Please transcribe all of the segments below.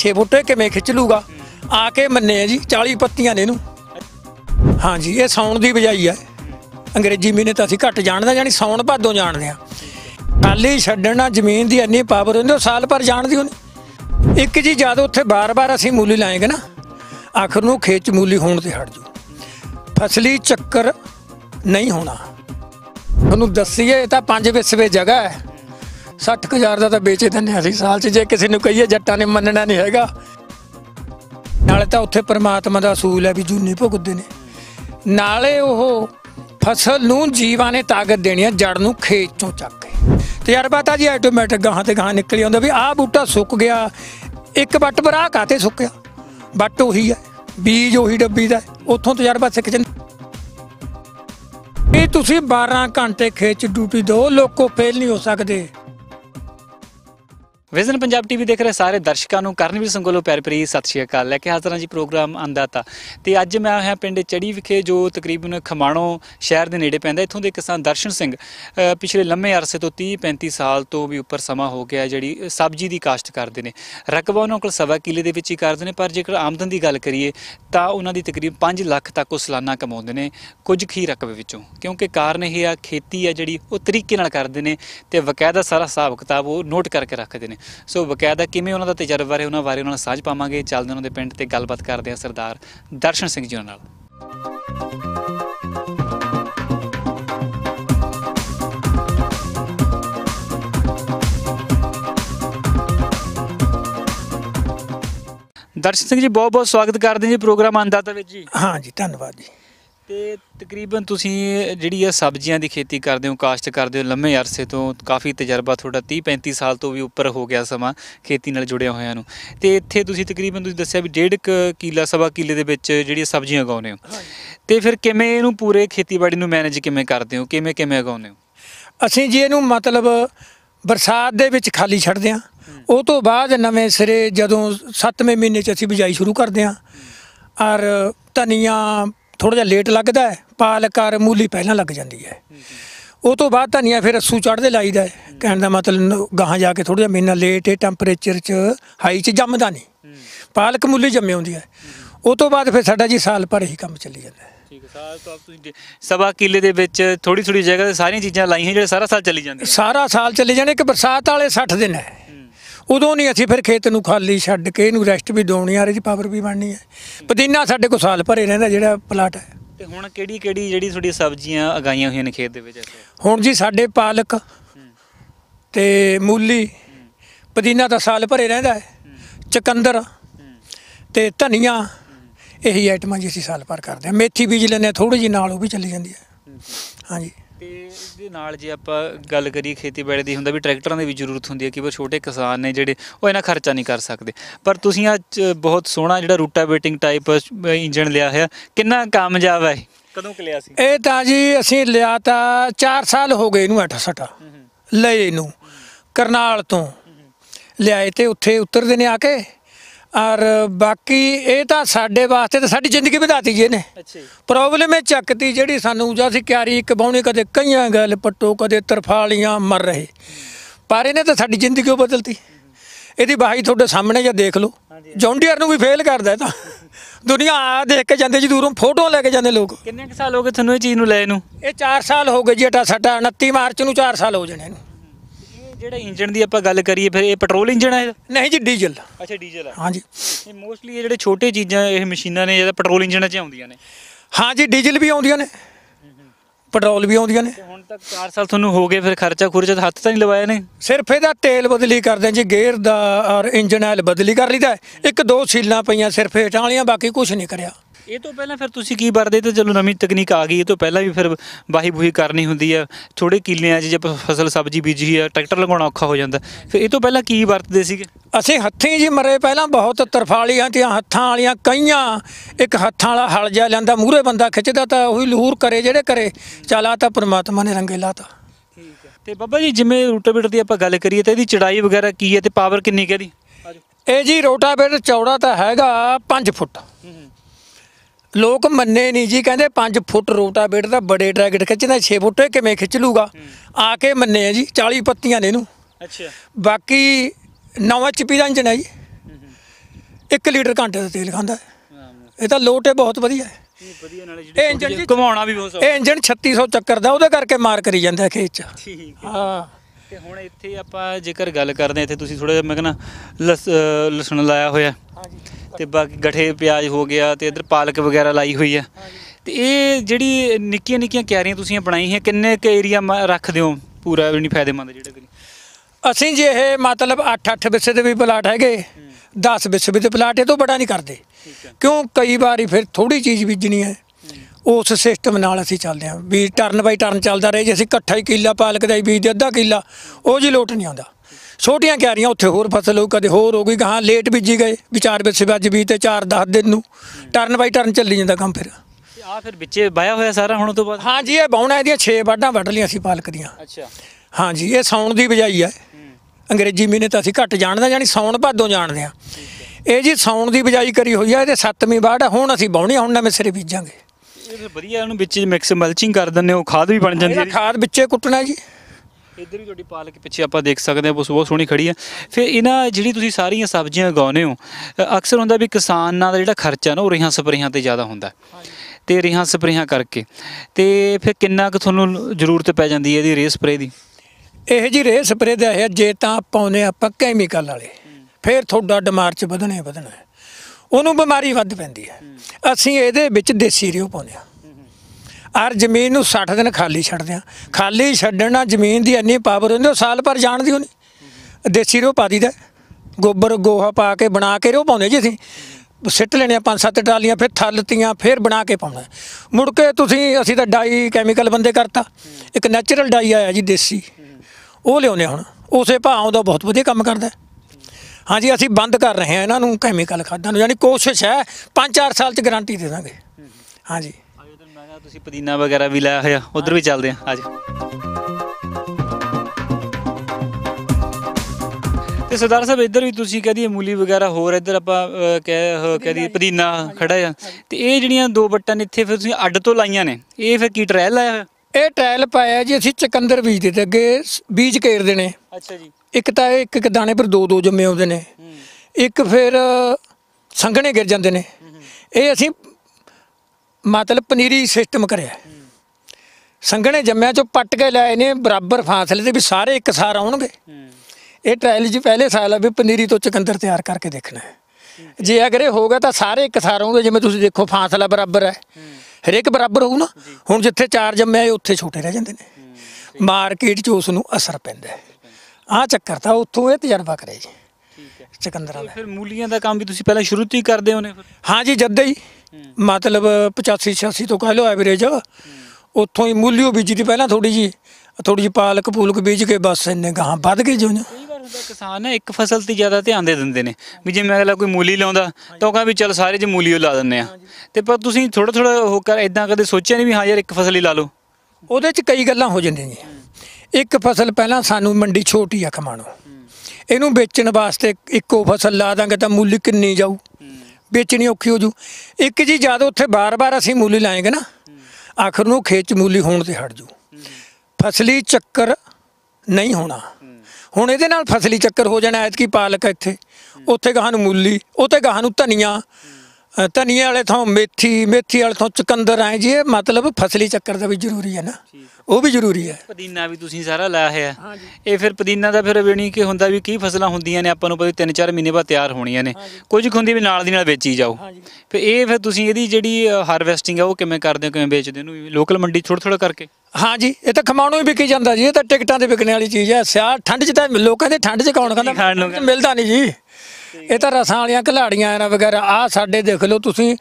6 ਫੁੱਟੇ ਕਿਵੇਂ ਖਿੱਚ ਲੂਗਾ ਆ ਕੇ ਮੰਨੇ ਆ ਜੀ 40 ਪੱਤੀਆਂ ਨੇ ਇਹਨੂੰ ਹਾਂਜੀ ਇਹ ਸੌਣ ਦੀ ਬਜਾਈ ਆ ਅੰਗਰੇਜ਼ੀ ਮਹੀਨੇ ਤਾਂ ਅਸੀਂ ਘੱਟ ਜਾਣਦੇ ਜਾਨੀ ਸੌਣ ਭਾਦੋਂ ਜਾਣਦੇ ਆ ਖਾਲੀ ਛੱਡਣਾ ਜ਼ਮੀਨ ਦੀ ਇੰਨੀ ਪਾਵਰ ਹੁੰਦੀ ਉਹ ਸਾਲ ਪਰ ਜਾਣਦੀ ਹੁੰਦੀ ਇੱਕ ਜੀ ਜਦ ਉੱਥੇ ਬਾਰ-ਬਾਰ ਅਸੀਂ ਮੂਲੀ ਲਾਏਗੇ ਨਾ ਆਖਰ ਨੂੰ ਖੇਚ ਮੂਲੀ ਹੋਣ ਤੇ ਹਟ ਜੂ ਫਸਲੀ ਚੱਕਰ ਨਹੀਂ ਹੋਣਾ ਤੁਹਾਨੂੰ ਦੱਸੀਏ ਇਹ ਤਾਂ ਪੰਜ ਵਿਸਵੇ ਜਗ੍ਹਾ ਹੈ 60000 ਦਾ ਤਾਂ ਵੇਚੇ ਦਿੰਦੇ ਅਸੀਂ ਸਾਲ 'ਚ ਜੇ ਕਿਸੇ ਨੂੰ ਕਹੀਏ ਜੱਟਾਂ ਨੇ ਮੰਨਣਾ ਨਹੀਂ ਹੈਗਾ ਨਾਲੇ ਤਾਂ ਉੱਥੇ ਪਰਮਾਤਮਾ ਦਾ ਸੂਲ ਹੈ ਵੀ ਜੁਨੀ ਭੁਗਦੇ ਨੇ ਨਾਲੇ ਉਹ ਫਸਲ ਨੂੰ ਜੀਵਾਂ ਨੇ ਤਾਕਤ ਦੇਣੀ ਹੈ ਜੜ ਨੂੰ ਖੇਤ ਚੋਂ ਚੱਕ ਕੇ ਤਜਰਬਾ ਤਾਂ ਜੀ ਆਟੋਮੈਟਿਕ ਗਾਹਾਂ ਤੇ ਗਾਹਾਂ ਨਿਕਲੀ ਆਉਂਦਾ ਵੀ ਆਹ ਬੂਟਾ ਸੁੱਕ ਗਿਆ ਇੱਕ ਵੱਟ ਬਰਾ ਕਾਤੇ ਸੁੱਕਿਆ ਵੱਟ ਉਹੀ ਹੈ ਬੀਜ ਉਹੀ ਡੱਬੀ ਦਾ ਉੱਥੋਂ ਤਜਰਬਾ ਸਿੱਖ ਜਾਂਦਾ ਇਹ ਤੁਸੀਂ 12 ਘੰਟੇ ਖੇਤ ਚ ਡਿਊਟੀ ਦਿਓ ਲੋਕੋ ਫੇਲ ਨਹੀਂ ਹੋ ਸਕਦੇ ਵਿਜ਼ਨ ਪੰਜਾਬ ਟੀਵੀ ਦੇਖ ਰਹੇ ਸਾਰੇ ਦਰਸ਼ਕਾਂ ਨੂੰ ਕਰਨਵੀਰ ਸਿੰਘ ਵੱਲੋਂ ਪਿਆਰ ਭਰੀ ਸਤਿ ਸ਼੍ਰੀ ਅਕਾਲ ਲੈ ਕੇ ਹਾਜ਼ਰਾਂ ਜੀ ਪ੍ਰੋਗਰਾਮ ਅੰਦਾਤਾ ਤੇ ਅੱਜ ਮੈਂ ਆਇਆ ਪਿੰਡ ਚੜੀ ਵਿਖੇ ਜੋ ਤਕਰੀਬਨ ਖਮਾਣੋ ਸ਼ਹਿਰ ਦੇ ਨੇੜੇ ਪੈਂਦਾ ਇੱਥੋਂ ਦੇ ਕਿਸਾਨ ਦਰਸ਼ਨ ਸਿੰਘ ਪਿਛਲੇ ਲੰਮੇ ਅਰਸੇ ਤੋਂ 30 35 ਸਾਲ ਤੋਂ ਵੀ ਉੱਪਰ ਸਮਾਂ ਹੋ ਗਿਆ ਜਿਹੜੀ ਸਬਜ਼ੀ ਦੀ ਕਾਸ਼ਤ ਕਰਦੇ ਨੇ ਰਕਬਾ ਉਹਨਾਂ ਕੋਲ ਸਵਾ ਕਿਲੇ ਦੇ ਵਿੱਚ ਹੀ ਕਰਦੇ ਨੇ ਪਰ ਜੇਕਰ ਆਮਦਨ ਦੀ ਗੱਲ ਕਰੀਏ ਤਾਂ ਉਹਨਾਂ ਦੀ ਤਕਰੀਬ 5 ਲੱਖ ਤੱਕ ਉਹ ਸਾਲਾਨਾ ਕਮਾਉਂਦੇ ਨੇ ਕੁਝ ਖੀ ਰਕਬੇ ਵਿੱਚੋਂ ਕਿਉਂਕਿ ਕਾਰਨ ਇਹ ਆ ਖੇਤੀ ਆ ਜਿਹੜੀ ਉਹ ਤਰੀਕੇ ਨਾਲ ਕਰਦੇ ਨੇ ਤੇ ਵਕਾਇਦਾ ਸਾਰਾ ਹਿਸਾਬ ਕਿਤਾਬ ਉਹ ਨੋਟ ਕਰਕੇ ਰੱਖਦੇ ਨੇ ਸੋ ਬਕਾਇਦਾ ਕਿਵੇਂ ਉਹਨਾਂ ਦਾ ਤਜਰਬਾ ਰਿਹਾ ਉਹਨਾਂ ਬਾਰੇ ਉਹਨਾਂ ਨਾਲ ਸਾਂਝ ਪਾਵਾਂਗੇ ਚੱਲਦੇ ਉਹਨਾਂ ਦੇ ਪਿੰਡ ਤੇ ਗੱਲਬਾਤ ਕਰਦੇ ਆ ਸਰਦਾਰ ਦਰਸ਼ਨ ਸਿੰਘ ਜੀ ਨਾਲ ਦਰਸ਼ਨ ਸਿੰਘ ਜੀ ਬਹੁਤ ਬਹੁਤ ਸਵਾਗਤ ਕਰਦੇ ਜੀ ਪ੍ਰੋਗਰਾਮ ਅੰਦਾਜ਼ਾ ਵਿੱਚ ਜੀ ਹਾਂ ਜੀ ਧੰਨਵਾਦ ਜੀ ਤੇ ਤਕਰੀਬਨ ਤੁਸੀਂ ਜਿਹੜੀ ਆ ਸਬਜ਼ੀਆਂ ਦੀ ਖੇਤੀ ਕਰਦੇ ਹੋ ਕਾਸ਼ਤ ਕਰਦੇ ਹੋ ਲੰਮੇ ਅਰਸੇ ਤੋਂ ਕਾਫੀ ਤਜਰਬਾ ਤੁਹਾਡਾ 30 35 ਸਾਲ ਤੋਂ ਵੀ ਉੱਪਰ ਹੋ ਗਿਆ ਸਮਾਂ ਖੇਤੀ ਨਾਲ ਜੁੜਿਆ ਹੋਇਆਂ ਨੂੰ ਤੇ ਇੱਥੇ ਤੁਸੀਂ ਤਕਰੀਬਨ ਤੁਸੀਂ ਦੱਸਿਆ ਵੀ ਡੇਢ ਕਿਲਾ ਸਵਾ ਕਿਲੇ ਦੇ ਵਿੱਚ ਜਿਹੜੀਆਂ ਸਬਜ਼ੀਆਂ ਉਗਾਉਂਦੇ ਹੋ ਤੇ ਫਿਰ ਕਿਵੇਂ ਇਹਨੂੰ ਪੂਰੇ ਖੇਤੀਬਾੜੀ ਨੂੰ ਮੈਨੇਜ ਕਿਵੇਂ ਕਰਦੇ ਹੋ ਕਿਵੇਂ ਕਿਵੇਂ ਉਗਾਉਂਦੇ ਹੋ ਅਸੀਂ ਜੀ ਇਹਨੂੰ ਮਤਲਬ ਬਰਸਾਤ ਦੇ ਵਿੱਚ ਖਾਲੀ ਛੱਡਦੇ ਹਾਂ ਉਹ ਤੋਂ ਬਾਅਦ ਨਵੇਂ ਸਿਰੇ ਜਦੋਂ 7ਵੇਂ ਮਹੀਨੇ 'ਚ ਅਸੀਂ ਬਿਜਾਈ ਸ਼ੁਰੂ ਕਰਦੇ ਹਾਂ ਔਰ ਧਨੀਆ ਥੋੜਾ ਜਿਹਾ ਲੇਟ ਲੱਗਦਾ ਹੈ ਪਾਲਕ ਮੂਲੀ ਪਹਿਲਾਂ ਲੱਗ ਜਾਂਦੀ ਹੈ ਉਹ ਤੋਂ ਬਾਅਦ ਧਨੀਆ ਫਿਰ ਅਸੂ ਚੜਦੇ ਲਾਈਦਾ ਹੈ ਕਹਿਣ ਦਾ ਮਤਲਬ ਗਾਹਾਂ ਜਾ ਕੇ ਥੋੜਾ ਜਿਹਾ ਮਹੀਨਾ ਲੇਟ ਹੈ ਟੈਂਪਰੇਚਰ 'ਚ ਹਾਈ 'ਚ ਜੰਮਦਾ ਨਹੀਂ ਪਾਲਕ ਮੂਲੀ ਜੰਮੇ ਹੁੰਦੀ ਹੈ ਉਹ ਤੋਂ ਬਾਅਦ ਫਿਰ ਸਾਡਾ ਜੀ ਸਾਲ ਭਰ ਹੀ ਕੰਮ ਚੱਲੀ ਜਾਂਦਾ ਹੈ ਠੀਕ ਸਾਲ ਤੋਂ ਤੁਸੀਂ ਕਿਲੇ ਦੇ ਵਿੱਚ ਥੋੜੀ ਥੋੜੀ ਜਗ੍ਹਾ ਤੇ ਸਾਰੀਆਂ ਚੀਜ਼ਾਂ ਲਾਈਆਂ ਜਿਹੜੇ ਸਾਰਾ ਸਾਲ ਚੱਲੀ ਜਾਂਦੀਆਂ ਸਾਰਾ ਸਾਲ ਚੱਲੀ ਜਾਣੇ ਇੱਕ ਬਰਸਾਤ ਵਾਲੇ 60 ਦਿਨ ਹੈ ਉਦੋਂ ਨਹੀਂ ਅਸੀਂ ਫਿਰ ਖੇਤ ਨੂੰ ਖਾਲੀ ਛੱਡ ਕੇ ਇਹਨੂੰ ਰੈਸਟ ਵੀ ਦੋਣੀ ਆ ਰਹੀ ਜੀ ਪਾਵਰ ਵੀ ਬਣਨੀ ਹੈ ਪਦੀਨਾ ਸਾਡੇ ਕੋਲ ਸਾਲ ਭਰੇ ਰਹਿੰਦਾ ਜਿਹੜਾ ਪਲਾਟ ਹੈ ਤੇ ਹੁਣ ਕਿਹੜੀ ਕਿਹੜੀ ਜਿਹੜੀ ਤੁਹਾਡੀ ਸਬਜ਼ੀਆਂ ਉਗਾਈਆਂ ਹੋਈਆਂ ਨੇ ਖੇਤ ਦੇ ਵਿੱਚ ਹੁਣ ਜੀ ਸਾਡੇ ਪਾਲਕ ਤੇ ਮੂਲੀ ਪਦੀਨਾ ਤਾਂ ਸਾਲ ਭਰੇ ਰਹਿੰਦਾ ਹੈ ਚਕੰਦਰ ਤੇ ਧਨੀਆ ਇਹੀ ਆਈਟਮਾਂ ਜੀ ਅਸੀਂ ਸਾਲ ਭਰ ਕਰਦੇ ਆ ਮੇਥੀ ਬੀਜ ਲੈਨੇ ਥੋੜੀ ਜੀ ਨਾਲ ਉਹ ਵੀ ਚੱਲੀ ਜਾਂਦੀ ਹੈ ਹਾਂਜੀ ਤੇ ਇਹਦੇ ਨਾਲ ਜੇ ਆਪਾਂ ਗੱਲ ਕਰੀਏ ਖੇਤੀਬਾੜੀ ਦੀ ਹੁੰਦਾ ਵੀ ਟਰੈਕਟਰਾਂ ਦੀ ਵੀ ਜ਼ਰੂਰਤ ਹੁੰਦੀ ਹੈ ਕਿ ਉਹ ਛੋਟੇ ਕਿਸਾਨ ਨੇ ਜਿਹੜੇ ਉਹ ਇਹਨਾਂ ਖਰਚਾ ਨਹੀਂ ਕਰ ਸਕਦੇ ਪਰ ਤੁਸੀਂ ਅੱਜ ਬਹੁਤ ਸੋਹਣਾ ਜਿਹੜਾ ਰੂਟਾਵੇਟਿੰਗ ਟਾਈਪ ਇੰਜਨ ਲਿਆ ਹੋਇਆ ਕਿੰਨਾ ਕਾਮਯਾਬ ਹੈ ਕਦੋਂ ਕਿ ਲਿਆ ਸੀ ਇਹ ਤਾਂ ਜੀ ਅਸੀਂ ਲਿਆ ਤਾਂ 4 ਸਾਲ ਹੋ ਗਏ ਇਹਨੂੰ ਐਟਾ ਸਟਾ ਲਏ ਇਹਨੂੰ ਕਰਨਾਲ ਤੋਂ ਲਿਆਏ ਤੇ ਉੱਥੇ ਉਤਰਦੇ ਨੇ ਆ ਕੇ ਔਰ ਬਾਕੀ ਇਹ ਤਾਂ ਸਾਡੇ ਵਾਸਤੇ ਤਾਂ ਸਾਡੀ ਜ਼ਿੰਦਗੀ ਵਧਾਤੀ ਜੀ ਇਹਨੇ ਪ੍ਰੋਬਲਮ ਇਹ ਚੱਕਤੀ ਜਿਹੜੀ ਸਾਨੂੰ ਜਾਂ ਅਸੀਂ ਕਿਆਰੀ ਇੱਕ ਬੌਣੀ ਕਦੇ ਕਈਆਂ ਗੱਲ ਪੱਟੋ ਕਦੇ ਤਰਫਾਲੀਆਂ ਮਰ ਰਹੇ ਪਰ ਇਹਨੇ ਤਾਂ ਸਾਡੀ ਜ਼ਿੰਦਗੀ ਉਹ ਬਦਲਤੀ ਇਹਦੀ ਬਾਹੀ ਤੁਹਾਡੇ ਸਾਹਮਣੇ ਜਾਂ ਦੇਖ ਲਓ ਜੌਂਡੀਅਰ ਨੂੰ ਵੀ ਫੇਲ ਕਰਦਾ ਤਾਂ ਦੁਨੀਆ ਆ ਦੇਖ ਕੇ ਜਾਂਦੇ ਜੀ ਦੂਰੋਂ ਫੋਟੋ ਲੈ ਕੇ ਜਾਂਦੇ ਲੋਕ ਕਿੰਨੇ ਸਾਲ ਹੋ ਗਏ ਤੁਹਾਨੂੰ ਇਹ ਚੀਜ਼ ਨੂੰ ਲੈ ਨੂੰ ਇਹ 4 ਸਾਲ ਹੋ ਗਏ ਜੀ ਅਟਾ ਸਟਾ 29 ਮਾਰਚ ਨੂੰ 4 ਸਾਲ ਹੋ ਜਾਣੇ ਇਹਨੂੰ ਜਿਹੜਾ ਇੰਜਨ ਦੀ ਆਪਾਂ ਗੱਲ ਕਰੀਏ ਫਿਰ ਇਹ ਪੈਟਰੋਲ ਇੰਜਨ ਹੈ ਨਹੀਂ ਜੀ ਡੀਜ਼ਲ ਅੱਛਾ ਡੀਜ਼ਲ ਹੈ ਹਾਂਜੀ ਇਹ ਮੋਸਟਲੀ ਇਹ ਜਿਹੜੇ ਛੋਟੇ ਚੀਜ਼ਾਂ ਇਹ ਮਸ਼ੀਨਾਂ ਨੇ ਜਿਹੜਾ ਪੈਟਰੋਲ ਇੰਜਨਾਂ 'ਚ ਆਉਂਦੀਆਂ ਨੇ ਹਾਂ ਜੀ ਡੀਜ਼ਲ ਵੀ ਆਉਂਦੀਆਂ ਨੇ ਪੈਟਰੋਲ ਵੀ ਆਉਂਦੀਆਂ ਨੇ ਹੁਣ ਤੱਕ 4 ਸਾਲ ਤੁਹਾਨੂੰ ਹੋ ਗਏ ਫਿਰ ਖਰਚਾ ਖੁਰਚਾ ਹੱਥ ਤਾਂ ਨਹੀਂ ਲਵਾਇਆ ਨੇ ਸਿਰਫ ਇਹਦਾ ਤੇਲ ਬਦਲੀ ਕਰਦੇ ਜੀ ਗੇਅਰ ਦਾ ਔਰ ਇੰਜਨ ਆਇਲ ਬਦਲੀ ਕਰ ਲਈਦਾ ਇੱਕ ਦੋ ਸੀਲਾਂ ਪਈਆਂ ਸਿਰਫ ਹੇਠਾਂ ਵਾਲੀਆਂ ਬਾਕੀ ਕੁਝ ਨਹੀਂ ਕਰਿਆ ਇਹ ਤੋਂ ਪਹਿਲਾਂ ਫਿਰ ਤੁਸੀਂ ਕੀ ਵਰਦੇ ਤੇ ਚਲੋ ਨਵੀਂ ਤਕਨੀਕ ਆ ਗਈ ਇਹ ਤੋਂ ਪਹਿਲਾਂ ਵੀ ਫਿਰ ਵਾਹੀ ਬੂਹੀ ਕਰਨੀ ਹੁੰਦੀ ਆ ਥੋੜੇ ਕਿੱਲਿਆਂ ਆ ਜੇ ਫਸਲ ਸਬਜ਼ੀ ਬੀਜੀ ਆ ਟਰੈਕਟਰ ਲਗਾਉਣਾ ਔਖਾ ਹੋ ਜਾਂਦਾ ਫਿਰ ਇਹ ਤੋਂ ਪਹਿਲਾਂ ਕੀ ਵਰਤਦੇ ਸੀਗੇ ਅਸੀਂ ਹੱਥੀਂ ਜੀ ਮਰੇ ਪਹਿਲਾਂ ਬਹੁਤ ਤਰਫਾਲੀਆਂ ਤੇ ਹੱਥਾਂ ਵਾਲੀਆਂ ਕਈਆਂ ਇੱਕ ਹੱਥਾਂ ਵਾਲਾ ਹਲ ਜਾ ਲੈਂਦਾ ਮੂਰੇ ਬੰਦਾ ਖਿੱਚਦਾ ਤਾਂ ਉਹੀ ਲਹੂਰ ਕਰੇ ਜਿਹੜੇ ਕਰੇ ਚਲਾ ਤਾਂ ਪ੍ਰਮਾਤਮਾ ਨੇ ਰੰਗੇ ਲਾਤਾ ਠੀਕ ਹੈ ਤੇ ਬਾਬਾ ਜੀ ਜਿਵੇਂ ਰੂਟਾਵੇਟਰ ਦੀ ਆਪਾਂ ਗੱਲ ਕਰੀਏ ਤਾਂ ਇਹਦੀ ਚੜਾਈ ਵਗੈਰਾ ਕੀ ਹੈ ਤੇ ਪਾਵਰ ਕਿੰਨੀ ਕਹਦੀ ਇਹ ਜੀ ਰੋਟਾਵੇਟਰ ਚੌੜਾ ਤਾਂ ਹੈਗਾ 5 ਫੁੱਟ ਲੋਕ ਮੰਨੇ ਨਹੀਂ ਜੀ ਕਹਿੰਦੇ 5 ਫੁੱਟ ਰੋਟਾਵੇਟਰ ਦਾ ਬੜੇ ਡਰੈਗਟ ਖਿੱਚਦਾ 6 ਫੁੱਟ ਕਿਵੇਂ ਖਿੱਚ ਲੂਗਾ ਆ ਕੇ ਮੰਨੇ ਆ ਜੀ 40 ਪੱਤੀਆਂ ਨੇ ਇਹਨੂੰ ਅੱਛਾ ਬਾਕੀ 9 ਚਪੀ ਦਾ ਇੰਜਨ ਹੈ ਜੀ 1 ਲੀਟਰ ਘੰਟੇ ਦਾ ਤੇਲ ਖਾਂਦਾ ਇਹ ਤਾਂ ਲੋਟ ਹੈ ਬਹੁਤ ਵਧੀਆ ਹੈ ਵਧੀਆ ਨਾਲੇ ਇਹ ਇੰਜਨ ਵੀ ਇੰਜਨ 3600 ਚੱਕਰ ਦਾ ਉਹਦੇ ਕਰਕੇ ਮਾਰ ਕਰੀ ਜਾਂਦਾ ਖੇਤ ਚ ਹਾਂ ਤੇ ਹੁਣ ਇੱਥੇ ਆਪਾਂ ਜੇਕਰ ਗੱਲ ਕਰਦੇ ਇੱਥੇ ਤੁਸੀਂ ਥੋੜਾ ਜਿਹਾ ਮੈਂ ਕਹਿੰਦਾ ਲਸਣ ਲਾਇਆ ਹੋਇਆ ਹਾਂਜੀ ਤੇ ਬਾਕੀ ਗਠੇ ਪਿਆਜ਼ ਹੋ ਗਿਆ ਤੇ ਇਧਰ ਪਾਲਕ ਵਗੈਰਾ ਲਾਈ ਹੋਈ ਆ ਤੇ ਇਹ ਜਿਹੜੀ ਨਿੱਕੀਆਂ ਨਿੱਕੀਆਂ ਕਿਆਰੀਆਂ ਤੁਸੀਂ ਬਣਾਈਆਂ ਕਿੰਨੇ ਕ ਏਰੀਆ ਰੱਖਦੇ ਹੋ ਪੂਰਾ ਵੀ ਨਹੀਂ ਫਾਇਦੇਮੰਦ ਜਿਹੜਾ ਅਸੀਂ ਜੇ ਇਹ ਮਤਲਬ 8-8 ਵਿਸੇ ਦੇ ਵੀ ਪਲਾਟ ਹੈਗੇ 10 ਵਿਸੇ ਦੇ ਪਲਾਟ ਇਹ ਤੋਂ ਬੜਾ ਨਹੀਂ ਕਰਦੇ ਕਿਉਂ ਕਈ ਵਾਰੀ ਫਿਰ ਥੋੜੀ ਚੀਜ਼ ਬੀਜਣੀ ਹੈ ਉਸ ਸਿਸਟਮ ਨਾਲ ਅਸੀਂ ਚੱਲਦੇ ਆ ਵੀ ਟਰਨ ਬਾਈ ਟਰਨ ਚੱਲਦਾ ਰਹੇ ਜੇ ਅਸੀਂ ਇਕੱਠਾ ਹੀ ਕਿੱਲਾ ਪਾਲਕ ਦਾ ਹੀ ਬੀਜਦੇ ਅੱਧਾ ਕਿੱਲਾ ਉਹ ਜੀ ਲੋਟ ਨਹੀਂ ਆਉਂਦਾ ਛੋਟੀਆਂ ਕਿਆਰੀਆਂ ਉੱਥੇ ਹੋਰ ਫਸਲ ਹੋ ਕਦੇ ਹੋਰ ਹੋ ਗਈ ਗਾਂ ਲੇਟ ਬੀਜੀ ਗਏ ਵਿਚਾਰ ਵਿੱਚ ਵੱਜ ਵੀ ਤੇ 4 10 ਦਿਨ ਨੂੰ ਟਰਨ ਬਾਈ ਟਰਨ ਚੱਲੀ ਜਾਂਦਾ ਕੰਮ ਫਿਰ ਆ ਫਿਰ ਵਿੱਚੇ ਬਾਇਆ ਹੋਇਆ ਸਾਰਾ ਹੁਣ ਤੋਂ ਬਾਅਦ ਹਾਂਜੀ ਇਹ ਬਾਉਣਾ ਇਹਦੀਆਂ 6 ਵਾੜਾਂ ਵੱਢ ਲਈਆਂ ਸੀ ਪਾਲਕ ਦੀਆਂ ਅੱਛਾ ਹਾਂਜੀ ਇਹ ਸੌਣ ਦੀ ਬਜਾਈ ਹੈ ਅੰਗਰੇਜ਼ੀ ਮਹੀਨੇ ਤਾਂ ਅਸੀਂ ਘੱਟ ਜਾਣਦੇ ਜਾਨੀ ਸੌਣ ਭਾਦੋਂ ਜਾਣਦੇ ਆ ਇਹ ਜੀ ਸੌਣ ਦੀ ਬਜਾਈ ਕਰੀ ਹੋਈ ਆ ਇਹਦੇ 7ਵੀਂ ਵਾਢ ਹੁਣ ਅਸੀਂ ਬਾਉਣੀ ਹੁਣ ਨਵੇਂ ਸਿਰੇ ਬੀਜਾਂਗੇ ਇਹ ਵਧੀਆ ਇਹਨੂੰ ਵਿੱਚ ਮਿਕਸ ਮਲਚਿੰਗ ਕਰ ਦਿੰਦੇ ਹੋ ਖਾਦ ਵੀ ਬਣ ਜਾਂਦੀ ਹੈ ਖਾਦ ਵਿੱਚੇ ਕੁੱਟਣਾ ਜੀ ਇੱਧਰ ਹੀ ਤੁਹਾਡੀ ਪਾਲਕ ਪਿੱਛੇ ਆਪਾਂ ਦੇਖ ਸਕਦੇ ਹਾਂ ਬਹੁਤ ਸੋਹਣੀ ਖੜੀ ਹੈ ਫਿਰ ਇਹਨਾਂ ਜਿਹੜੀ ਤੁਸੀਂ ਸਾਰੀਆਂ ਸਬਜ਼ੀਆਂ ਉਗਾਉਨੇ ਹੋ ਅਕਸਰ ਹੁੰਦਾ ਵੀ ਕਿਸਾਨਾਂ ਦਾ ਜਿਹੜਾ ਖਰਚਾ ਨਾ ਉਹ ਰਿਹਾਂ ਸਪਰੇਹਾਂ ਤੇ ਜ਼ਿਆਦਾ ਹੁੰਦਾ ਤੇ ਰਿਹਾਂ ਸਪਰੇਹਾਂ ਕਰਕੇ ਤੇ ਫਿਰ ਕਿੰਨਾ ਕੁ ਤੁਹਾਨੂੰ ਜ਼ਰੂਰਤ ਪੈ ਜਾਂਦੀ ਹੈ ਇਹਦੀ ਰੇ ਸਪਰੇ ਦੀ ਇਹ ਜੀ ਰੇ ਸਪਰੇ ਦਾ ਹੈ ਜੇ ਤਾਂ ਪਾਉਨੇ ਆਪਾਂ ਕੈਮੀਕਲ ਵਾਲੇ ਫਿਰ ਤੁਹਾਡਾ ਡਿਮਾਰਚ ਵਧਣੇ ਵਧਣਾ ਉਹਨੂੰ ਬਿਮਾਰੀ ਵੱਧ ਪੈਂਦੀ ਹੈ ਅਸੀਂ ਇਹਦੇ ਵਿੱਚ ਦੇਸੀ ਰਿਓ ਪਾਉਂਦੇ ਆ ਔਰ ਜ਼ਮੀਨ ਨੂੰ 60 ਦਿਨ ਖਾਲੀ ਛੱਡਦੇ ਆ ਖਾਲੀ ਛੱਡਣ ਨਾਲ ਜ਼ਮੀਨ ਦੀ ਇੰਨੀ ਪਾਵਰ ਹੁੰਦੀ ਉਹ ਸਾਲ ਭਰ ਜਾਣ ਦੀ ਨਹੀਂ ਦੇਸੀ ਰੋ ਪਾ ਗੋਬਰ ਗੋਹਾ ਪਾ ਕੇ ਬਣਾ ਕੇ ਰੋ ਪਾਉਂਦੇ ਜੀ ਅਸੀਂ ਸਿੱਟ ਲੈਣੇ ਆ ਪੰਜ ਸੱਤ ਟਰਾਲੀਆਂ ਫਿਰ ਥੱਲਤੀਆਂ ਫਿਰ ਬਣਾ ਕੇ ਪਾਉਣਾ ਮੁੜ ਕੇ ਤੁਸੀਂ ਅਸੀਂ ਤਾਂ ਡਾਈ ਕੈਮੀਕਲ ਬੰਦੇ ਕਰਤਾ ਇੱਕ ਨੈਚੁਰਲ ਡਾਈ ਆਇਆ ਜੀ ਦੇਸੀ ਉਹ ਲਿਆਉਨੇ ਹੁਣ ਉਸੇ ਭਾਅ ਉਹਦਾ ਬਹੁਤ ਵਧੀਆ ਕੰਮ ਕਰਦਾ ਹਾਂਜੀ ਅਸੀਂ ਬੰਦ ਕਰ ਰਹੇ ਹਾਂ ਇਹਨਾਂ ਨੂੰ ਕੈਮੀਕਲ ਖਾਦਾਂ ਨੂੰ ਯਾਨੀ ਕੋਸ਼ਿਸ਼ ਹੈ 5-4 ਸਾਲ 'ਚ ਗਾਰੰਟੀ ਦੇ ਦਾਂਗੇ ਹਾਂਜੀ ਹੈਗਾ ਤੁਸੀਂ ਪੁਦੀਨਾ ਵਗੈਰਾ ਵੀ ਲਾਇਆ ਹੋਇਆ ਉਧਰ ਵੀ ਚੱਲਦੇ ਆ ਅੱਜ ਤੇ ਸਰਦਾਰ ਸਾਹਿਬ ਇੱਧਰ ਵੀ ਤੁਸੀਂ ਕਹਦੀ ਮੂਲੀ ਵਗੈਰਾ ਹੋਰ ਇੱਧਰ ਆਪਾਂ ਕਹਿ ਕਹਦੀ ਪੁਦੀਨਾ ਖੜਾ ਆ ਤੇ ਇਹ ਜਿਹੜੀਆਂ ਦੋ ਬੱਟਾਂ ਨੇ ਇੱਥੇ ਫਿਰ ਤੁਸੀਂ ਅੱਡ ਤੋਂ ਲਾਈਆਂ ਨੇ ਇਹ ਫਿਰ ਕੀ ਟ੍ਰੈਲ ਲਾਇਆ ਹੋਇਆ ਇਹ ਟ੍ਰੈਲ ਪਾਇਆ ਜੀ ਅਸੀਂ ਚਕੰਦਰ ਬੀਜਦੇ ਤੇ ਅੱਗੇ ਬੀਜ ਕੇਰਦੇ ਨੇ ਅੱਛਾ ਜੀ ਇੱਕ ਤਾਂ ਇਹ ਇੱਕ ਇੱਕ ਦਾਣੇ ਪਰ ਦੋ ਦੋ ਜੰਮੇ ਆਉਂਦੇ ਨੇ ਇੱਕ ਫਿਰ ਸੰਘਣੇ ਗਿਰ ਜਾਂਦੇ ਨੇ ਇਹ ਅਸੀਂ ਮਤਲਬ ਪਨੀਰੀ ਸਿਸਟਮ ਕਰਿਆ ਸੰਘਣੇ ਜੰਮਿਆਂ ਚੋਂ ਪੱਟ ਕੇ ਲਾਏ ਨੇ ਬਰਾਬਰ ਫਾਸਲੇ ਤੇ ਵੀ ਸਾਰੇ ਇੱਕਸਾਰ ਆਉਣਗੇ ਇਹ ਟ੍ਰਾਇਲ ਜੀ ਪਹਿਲੇ ਸਾਲ ਆ ਵੀ ਪਨੀਰੀ ਤੋਂ ਚਕੰਦਰ ਤਿਆਰ ਕਰਕੇ ਦੇਖਣਾ ਹੈ ਜੇ ਅਗਰ ਇਹ ਹੋਗਾ ਤਾਂ ਸਾਰੇ ਇੱਕਸਾਰ ਆਉਣਗੇ ਜਿਵੇਂ ਤੁਸੀਂ ਦੇਖੋ ਫਾਸਲਾ ਬਰਾਬਰ ਹੈ ਹਰੇਕ ਬਰਾਬਰ ਹੋਊ ਨਾ ਹੁਣ ਜਿੱਥੇ ਚਾਰ ਜੰਮਿਆ ਉੱਥੇ ਛੋਟੇ ਰਹਿ ਜਾਂਦੇ ਨੇ ਮਾਰਕੀਟ 'ਚ ਉਸ ਨੂੰ ਅਸਰ ਪੈਂਦਾ ਹੈ ਆ ਚੱਕਰ ਤਾਂ ਉੱਥੋਂ ਇਹ ਤਜਰਬਾ ਕਰੇ ਜੀ ਚਕੰਦਰਾਂ ਦਾ ਫਿਰ ਮੂਲੀਆਂ ਦਾ ਕੰਮ ਵੀ ਤੁਸੀਂ ਪਹਿਲਾਂ ਸ਼ੁਰੂ ਕਰਦੇ ਹੋ ਕਰਦੇ ਹੋਨੇ ਹਾਂ ਜੀ ਜਦ ਹੀ ਮਤਲਬ 85 86 ਤੋਂ ਕਹ ਲਓ ਐਵਰੇਜ ਉੱਥੋਂ ਹੀ ਮੂਲਿਓ ਬੀਜੀ ਦੀ ਪਹਿਲਾਂ ਥੋੜੀ ਜੀ ਥੋੜੀ ਜੀ ਪਾਲਕ ਪੂਲਕ ਬੀਜ ਕੇ ਬਸ ਇੰਨੇ ਗਾਂ ਵੱਧ ਗਏ ਜੋ ਕਈ ਵਾਰ ਹੁੰਦਾ ਕਿਸਾਨ ਇੱਕ ਫਸਲ ਤੇ ਜ਼ਿਆਦਾ ਧਿਆਨ ਦੇ ਦਿੰਦੇ ਨੇ ਵੀ ਜੇ ਮੈਂ ਅਗਲਾ ਕੋਈ ਮੂਲੀ ਲਾਉਂਦਾ ਤਾਂ ਉਹ ਵੀ ਚਲ ਸਾਰੇ ਜੇ ਮੂਲੀਓ ਲਾ ਦਿੰਨੇ ਆ ਤੇ ਪਰ ਤੁਸੀਂ ਥੋੜਾ ਥੋੜਾ ਉਹ ਕਰ ਇਦਾਂ ਕਦੇ ਸੋਚਿਆ ਨਹੀਂ ਵੀ ਹਾਂ ਯਾਰ ਇੱਕ ਫਸਲ ਹੀ ਲਾ ਲਓ ਉਹਦੇ ਚ ਕਈ ਗੱਲਾਂ ਹੋ ਜਾਂਦੀਆਂ ਜੀ ਇੱਕ ਫਸਲ ਪਹਿਲਾਂ ਸਾਨੂੰ ਮੰਡੀ ਛੋਟੀ ਆ ਖਮਾਣੋ ਇਹਨੂੰ ਵੇਚਣ ਵਾਸਤੇ ਇੱਕੋ ਫਸਲ ਲਾ ਦਾਂਗੇ ਤਾਂ ਮੂਲੀ ਕਿੰਨੀ ਜਾਊ ਵੇਚਣੀ ਔਖੀ ਹੋ ਜੂ ਇੱਕ ਜੀ ਜਦ ਉੱਥੇ ਬਾਰ-ਬਾਰ ਅਸੀਂ ਮੂਲੀ ਲਾਏਗੇ ਨਾ ਆਖਰ ਨੂੰ ਖੇਚ ਮੂਲੀ ਹੋਣ ਤੇ ਹਟ ਜੂ ਫਸਲੀ ਚੱਕਰ ਨਹੀਂ ਹੋਣਾ ਹੁਣ ਇਹਦੇ ਨਾਲ ਫਸਲੀ ਚੱਕਰ ਹੋ ਜਾਣਾ ਐਤਕੀ ਪਾਲਕ ਇੱਥੇ ਉੱਥੇ ਗਾਹਾਂ ਨੂੰ ਮੂਲੀ ਉੱਥੇ ਗਾਹਾਂ ਨੂੰ ਧਨੀਆ ਧਨੀਏ ਵਾਲੇ ਤੋਂ ਮੇਥੀ ਮੇਥੀ ਵਾਲੇ ਤੋਂ ਚਕੰਦਰ ਐ ਜੀ ਇਹ ਮਤਲਬ ਫਸਲੀ ਚੱਕਰ ਦਾ ਵੀ ਜ਼ਰੂਰੀ ਹੈ ਨਾ ਉਹ ਵੀ ਜ਼ਰੂਰੀ ਹੈ ਪੁਦੀਨਾ ਵੀ ਤੁਸੀਂ ਸਾਰਾ ਲਾਇਆ ਹੋਇਆ ਇਹ ਫਿਰ ਪੁਦੀਨਾ ਦਾ ਫਿਰ ਵੇਣੀ ਕੀ ਹੁੰਦਾ ਵੀ ਕੀ ਫਸਲਾਂ ਹੁੰਦੀਆਂ ਨੇ ਆਪਾਂ ਨੂੰ ਪਤਾ 3-4 ਮਹੀਨੇ ਬਾਅਦ ਤਿਆਰ ਹੋਣੀਆਂ ਨੇ ਕੁਝ ਖੁੰਦੀ ਵੀ ਨਾਲ ਦੀ ਨਾਲ ਵੇਚੀ ਜਾਓ ਫਿਰ ਇਹ ਫਿਰ ਤੁਸੀਂ ਇਹਦੀ ਜਿਹੜੀ ਹਾਰਵੈਸਟਿੰਗ ਆ ਉਹ ਕਿਵੇਂ ਕਰਦੇ ਹੋ ਕਿਵੇਂ ਵੇਚਦੇ ਉਹਨੂੰ ਲੋਕਲ ਮੰਡੀ ਛੋੜ ਥੋੜਾ ਕਰਕੇ ਹਾਂ ਜੀ ਇਹ ਤਾਂ ਖਮਾਣੋ ਹੀ ਵਿਕੀ ਜਾਂਦਾ ਜੀ ਇਹ ਤਾਂ ਟਿਕਟਾਂ ਤੇ ਵਿਕਣ ਵਾਲੀ ਚੀਜ਼ ਹੈ ਸਿਆ ਠੰਡ 'ਚ ਤਾਂ ਲੋਕਾਂ ਦੇ ਠੰਡ 'ਚ ਕੌਣ ਕਹਿੰਦਾ ਮਿਲਦਾ ਨਹੀਂ ਜੀ ਇਹ ਤਾਂ ਰਸਾਂ ਵਾਲੀਆਂ ਘਲਾੜੀਆਂ ਆਣਾ ਵਗੈਰਾ ਆ ਸਾਡੇ ਦੇਖ ਲਓ ਤੁਸੀਂ